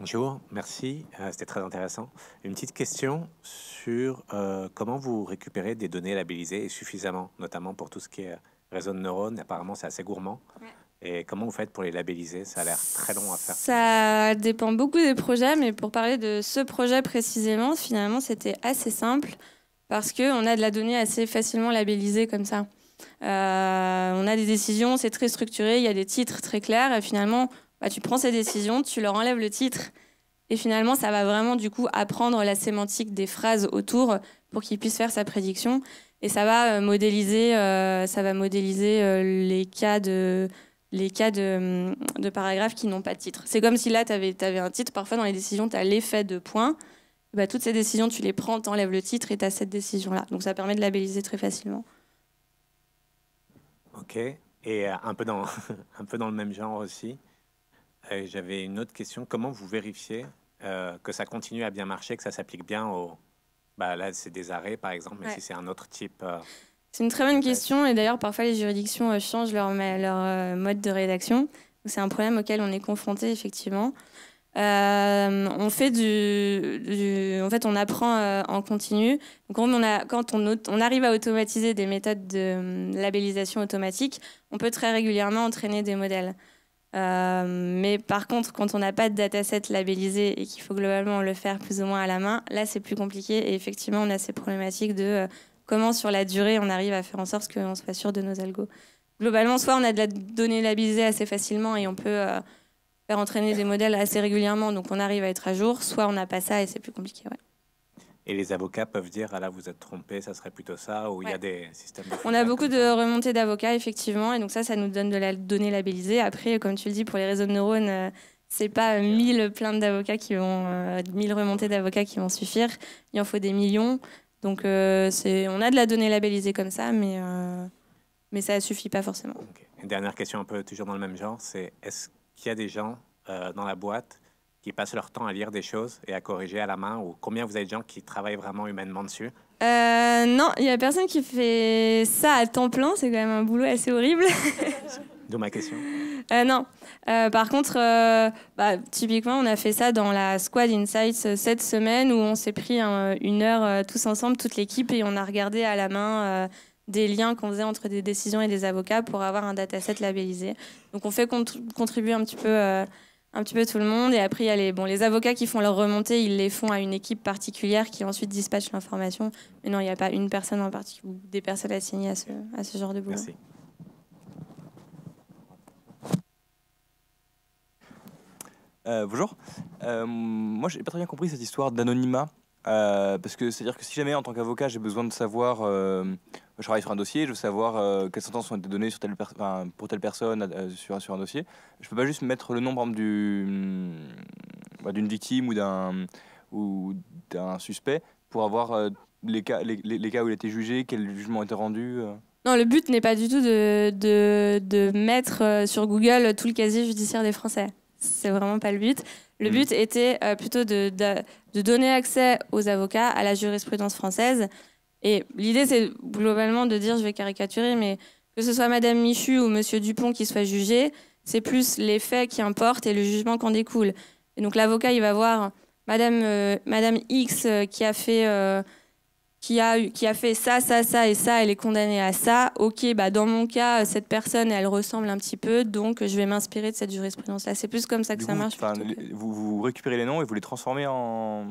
Bonjour, merci, euh, c'était très intéressant. Une petite question sur euh, comment vous récupérez des données labellisées et suffisamment, notamment pour tout ce qui est euh, réseau de neurones, apparemment c'est assez gourmand. Et comment vous faites pour les labelliser Ça a l'air très long à faire. Ça dépend beaucoup des projets, mais pour parler de ce projet précisément, finalement c'était assez simple parce qu'on a de la donnée assez facilement labellisée comme ça. on a des décisions, c'est très structuré, il y a des titres très clairs et finalement bah, tu prends ces décisions, tu leur enlèves le titre. Et finalement, ça va vraiment du coup apprendre la sémantique des phrases autour pour qu'il puisse faire sa prédiction. Et ça va euh, modéliser, euh, ça va modéliser euh, les cas de les cas hum, de, paragraphes qui n'ont pas de titre. C'est comme si là, tu avais, un titre. Parfois, dans les décisions, tu as l'effet de point. Bah, toutes ces décisions, tu les prends, tu enlèves le titre et tu as cette décision-là. Donc, ça permet de labelliser très facilement. OK. Et un peu dans, un peu dans le même genre aussi, euh, j'avais une autre question. Comment vous vérifiez euh, que ça continue à bien marcher, que ça s'applique bien au... Bah, là, c'est des arrêts, par exemple, mais si c'est un autre type... Euh, c'est une très bonne question. Et d'ailleurs, parfois, les juridictions changent leur, mode de rédaction. C'est un problème auquel on est confronté, effectivement. on fait du, En fait, on apprend en continu. quand on arrive à automatiser des méthodes de hum, labellisation automatique, on peut très régulièrement entraîner des modèles. Euh, mais par contre, quand on n'a pas de dataset labellisé et qu'il faut globalement le faire plus ou moins à la main, là c'est plus compliqué et effectivement on a ces problématiques de euh, comment sur la durée on arrive à faire en sorte qu'on soit sûr de nos algos. Globalement, soit on a de la donnée labellisée assez facilement et on peut euh, faire entraîner des modèles assez régulièrement, donc on arrive à être à jour, soit on n'a pas ça et c'est plus compliqué et les avocats peuvent dire ah là vous êtes trompé, ça serait plutôt ça ou il y a des systèmes. on a beaucoup de remontées d'avocats effectivement et donc ça ça nous donne de la donnée labellisée. Après comme tu le dis pour les réseaux de neurones euh, c'est pas 1000 euh, plaintes d'avocats qui vont euh, remontées d'avocats qui vont suffire, il en faut des millions. Donc on a de la donnée labellisée comme ça mais mais ça suffit pas forcément. Une dernière question un peu toujours dans le même genre, c'est est-ce qu'il y a des gens dans la boîte qui passent leur temps à lire des choses et à corriger à la main Ou combien vous avez de gens qui travaillent vraiment humainement dessus euh, Non, il n'y a personne qui fait ça à temps plein. C'est quand même un boulot assez horrible. D'où ma question. Euh, non. Euh, par contre, bah, typiquement, on a fait ça dans la Squad Insights cette semaine où on s'est pris une heure tous ensemble, toute l'équipe, et on a regardé à la main des liens qu'on faisait entre des décisions et des avocats pour avoir un dataset labellisé. Donc on fait contribuer un petit peu un petit peu tout le monde. Et après, il y a les, bon, les avocats qui font leur remontée, ils les font à une équipe particulière qui ensuite dispatche l'information. Mais non, il n'y a pas une personne en particulier ou des personnes assignées à ce, à ce genre de boulot. Merci. Euh, bonjour. Euh, moi, j'ai pas très bien compris cette histoire d'anonymat. Euh, parce que c'est-à-dire que si jamais, en tant qu'avocat, j'ai besoin de savoir euh, je travaille sur un dossier, je veux savoir euh, quelles sentences ont été données sur pour telle personne euh, sur, sur, un dossier. Je peux pas juste mettre le nombre mm, bah, d'une victime ou d'un suspect pour avoir euh, les cas, les, cas où il a été jugé, quel jugement a été rendu. Non, le but n'est pas du tout de, mettre sur Google tout le casier judiciaire des Français. C'est vraiment pas le but. Le hmm. but était plutôt de, de, donner accès aux avocats à la jurisprudence française et l'idée, c'est globalement de dire, je vais caricaturer, mais que ce soit Madame Michu ou Monsieur Dupont qui soit jugé, c'est plus les faits qui importent et le jugement qu'en découle. Et donc l'avocat, il va voir Madame, euh, Madame X euh, qui a fait... Euh, qui a, qui a fait ça, ça, ça et ça, elle est condamnée à ça. Ok, bah dans mon cas, euh, cette personne, elle ressemble un petit peu, donc euh, je vais m'inspirer de cette jurisprudence-là. C'est plus comme ça que ça marche. vous, récupérez les noms et vous les transformez en,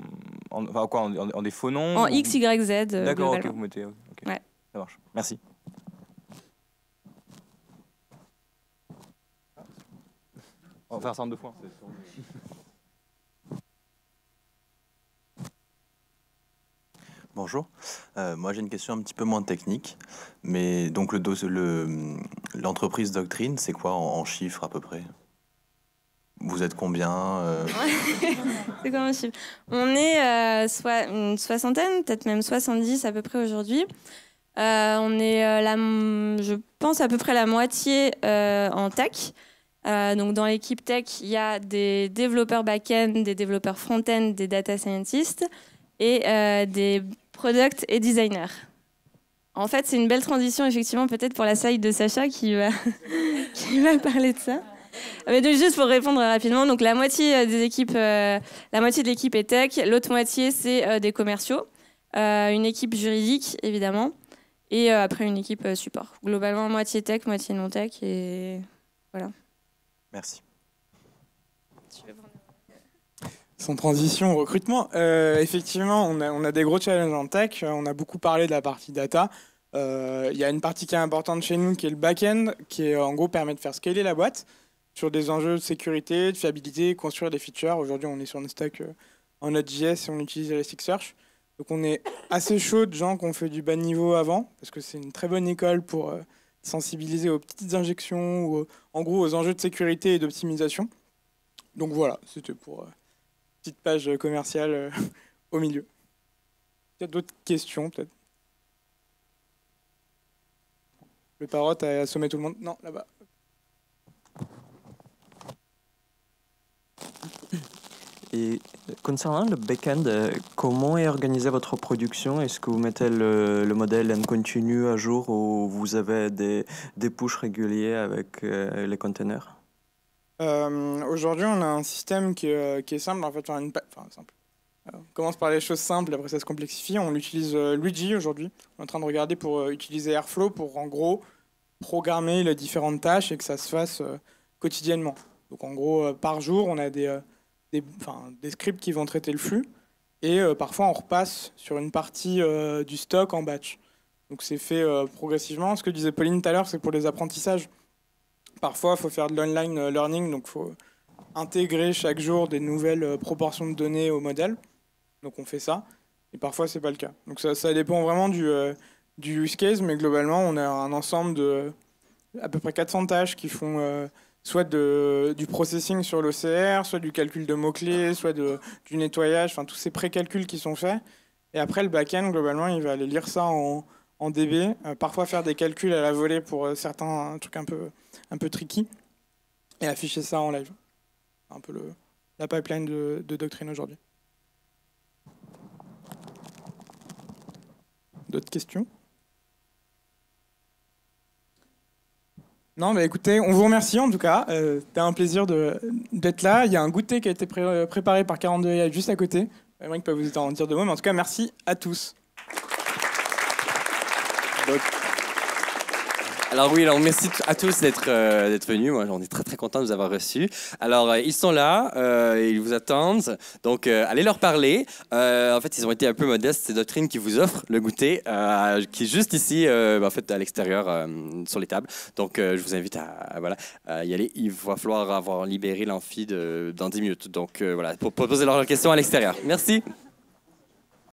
en, quoi, en, des faux noms En X, Y, Z. Euh, D'accord, vous mettez. Ça marche. Merci. On va faire deux fois. Bonjour. Euh, moi, j'ai une question un petit peu moins technique. Mais donc, l'entreprise le, l'entreprise Doctrine, c'est quoi en, chiffres à peu près Vous êtes combien euh C'est quoi en chiffres On est euh, soit une soixantaine, peut-être même 70 à peu près aujourd'hui. on est, je pense, à peu près la moitié en tech. donc dans l'équipe tech, il y a des développeurs back-end, des développeurs front-end, des data scientists et des product et designer. En fait, c'est une belle transition, effectivement, peut-être pour la salle de Sacha qui va, qui va parler de ça. Ah, mais donc, juste pour répondre rapidement, donc la moitié euh, des équipes, euh, la moitié de l'équipe est tech, l'autre moitié c'est euh, des commerciaux, une équipe juridique évidemment, et après une équipe support. Globalement moitié tech, moitié non tech et voilà. Merci. son transition, recrutement. Euh, effectivement, on a, on a, des gros challenges en tech. Euh, on a beaucoup parlé de la partie data. Euh, il y a une partie qui est importante chez nous, qui est le back-end, qui est, en gros permet de faire scaler la boîte sur des enjeux de sécurité, de fiabilité, construire des features. Aujourd'hui, on est sur une stack en Node.js et on utilise Elasticsearch. Donc on est assez chaud de gens qui ont fait du bas niveau avant, parce que c'est une très bonne école pour sensibiliser aux petites injections ou en gros aux enjeux de sécurité et d'optimisation. Donc voilà, c'était pour petite page euh, commerciale euh, au milieu. Il y a d'autres questions peut-être Le parrot a assommé tout le monde Non, là-bas. Et euh, concernant le back-end, comment est organisée votre production Est-ce que vous mettez le, modèle en continu à jour ou vous avez des, des pushes réguliers avec les containers euh, aujourd'hui, on a un système qui, euh, est simple, en fait, une euh, on commence par les choses simples, après ça se complexifie. On utilise Luigi aujourd'hui. On est en train de regarder pour utiliser Airflow pour, en gros, programmer les différentes tâches et que ça se fasse quotidiennement. Donc, en gros, par jour, on a des, des, des, scripts qui vont traiter le flux. Et parfois, on repasse sur une partie du stock en batch. Donc, c'est fait progressivement. Ce que disait Pauline tout à l'heure, c'est pour les apprentissages. Parfois, il faut faire de l'online euh, learning, donc il faut intégrer chaque jour des nouvelles euh, proportions de données au modèle. Donc on fait ça. Et parfois, c'est pas le cas. Donc ça, dépend vraiment du, euh, du, use case, mais globalement, on a un ensemble de à peu près 400 tâches qui font soit de, du processing sur l'OCR, soit du calcul de mots-clés, soit de, du nettoyage, enfin tous ces pré-calculs qui sont faits. Et après, le back-end, globalement, il va aller lire ça en, DB, parfois faire des calculs à la volée pour certains trucs un peu un peu tricky et afficher ça en live. Un peu le, la pipeline de, Doctrine aujourd'hui. D'autres questions Non, mais bah écoutez, on vous remercie en tout cas. Euh, c'était un plaisir d'être là. Il y a un goûter qui a été préparé par 42 juste à côté. peut vous en dire deux mots, mais en tout cas, merci à tous. Alors oui, alors merci à tous d'être euh, venus. Moi, on est très très content de vous avoir reçus. Alors euh, ils sont là, euh, ils vous attendent. Donc allez leur parler. en fait, ils ont été un peu modestes. C'est Doctrine qui vous offre le goûter, qui est juste ici, en fait à l'extérieur sur les tables. Donc je vous invite à, voilà y aller. Il va falloir avoir libéré l'amphi dans 10 minutes. Donc voilà, pour, pour poser leurs questions à l'extérieur. Merci.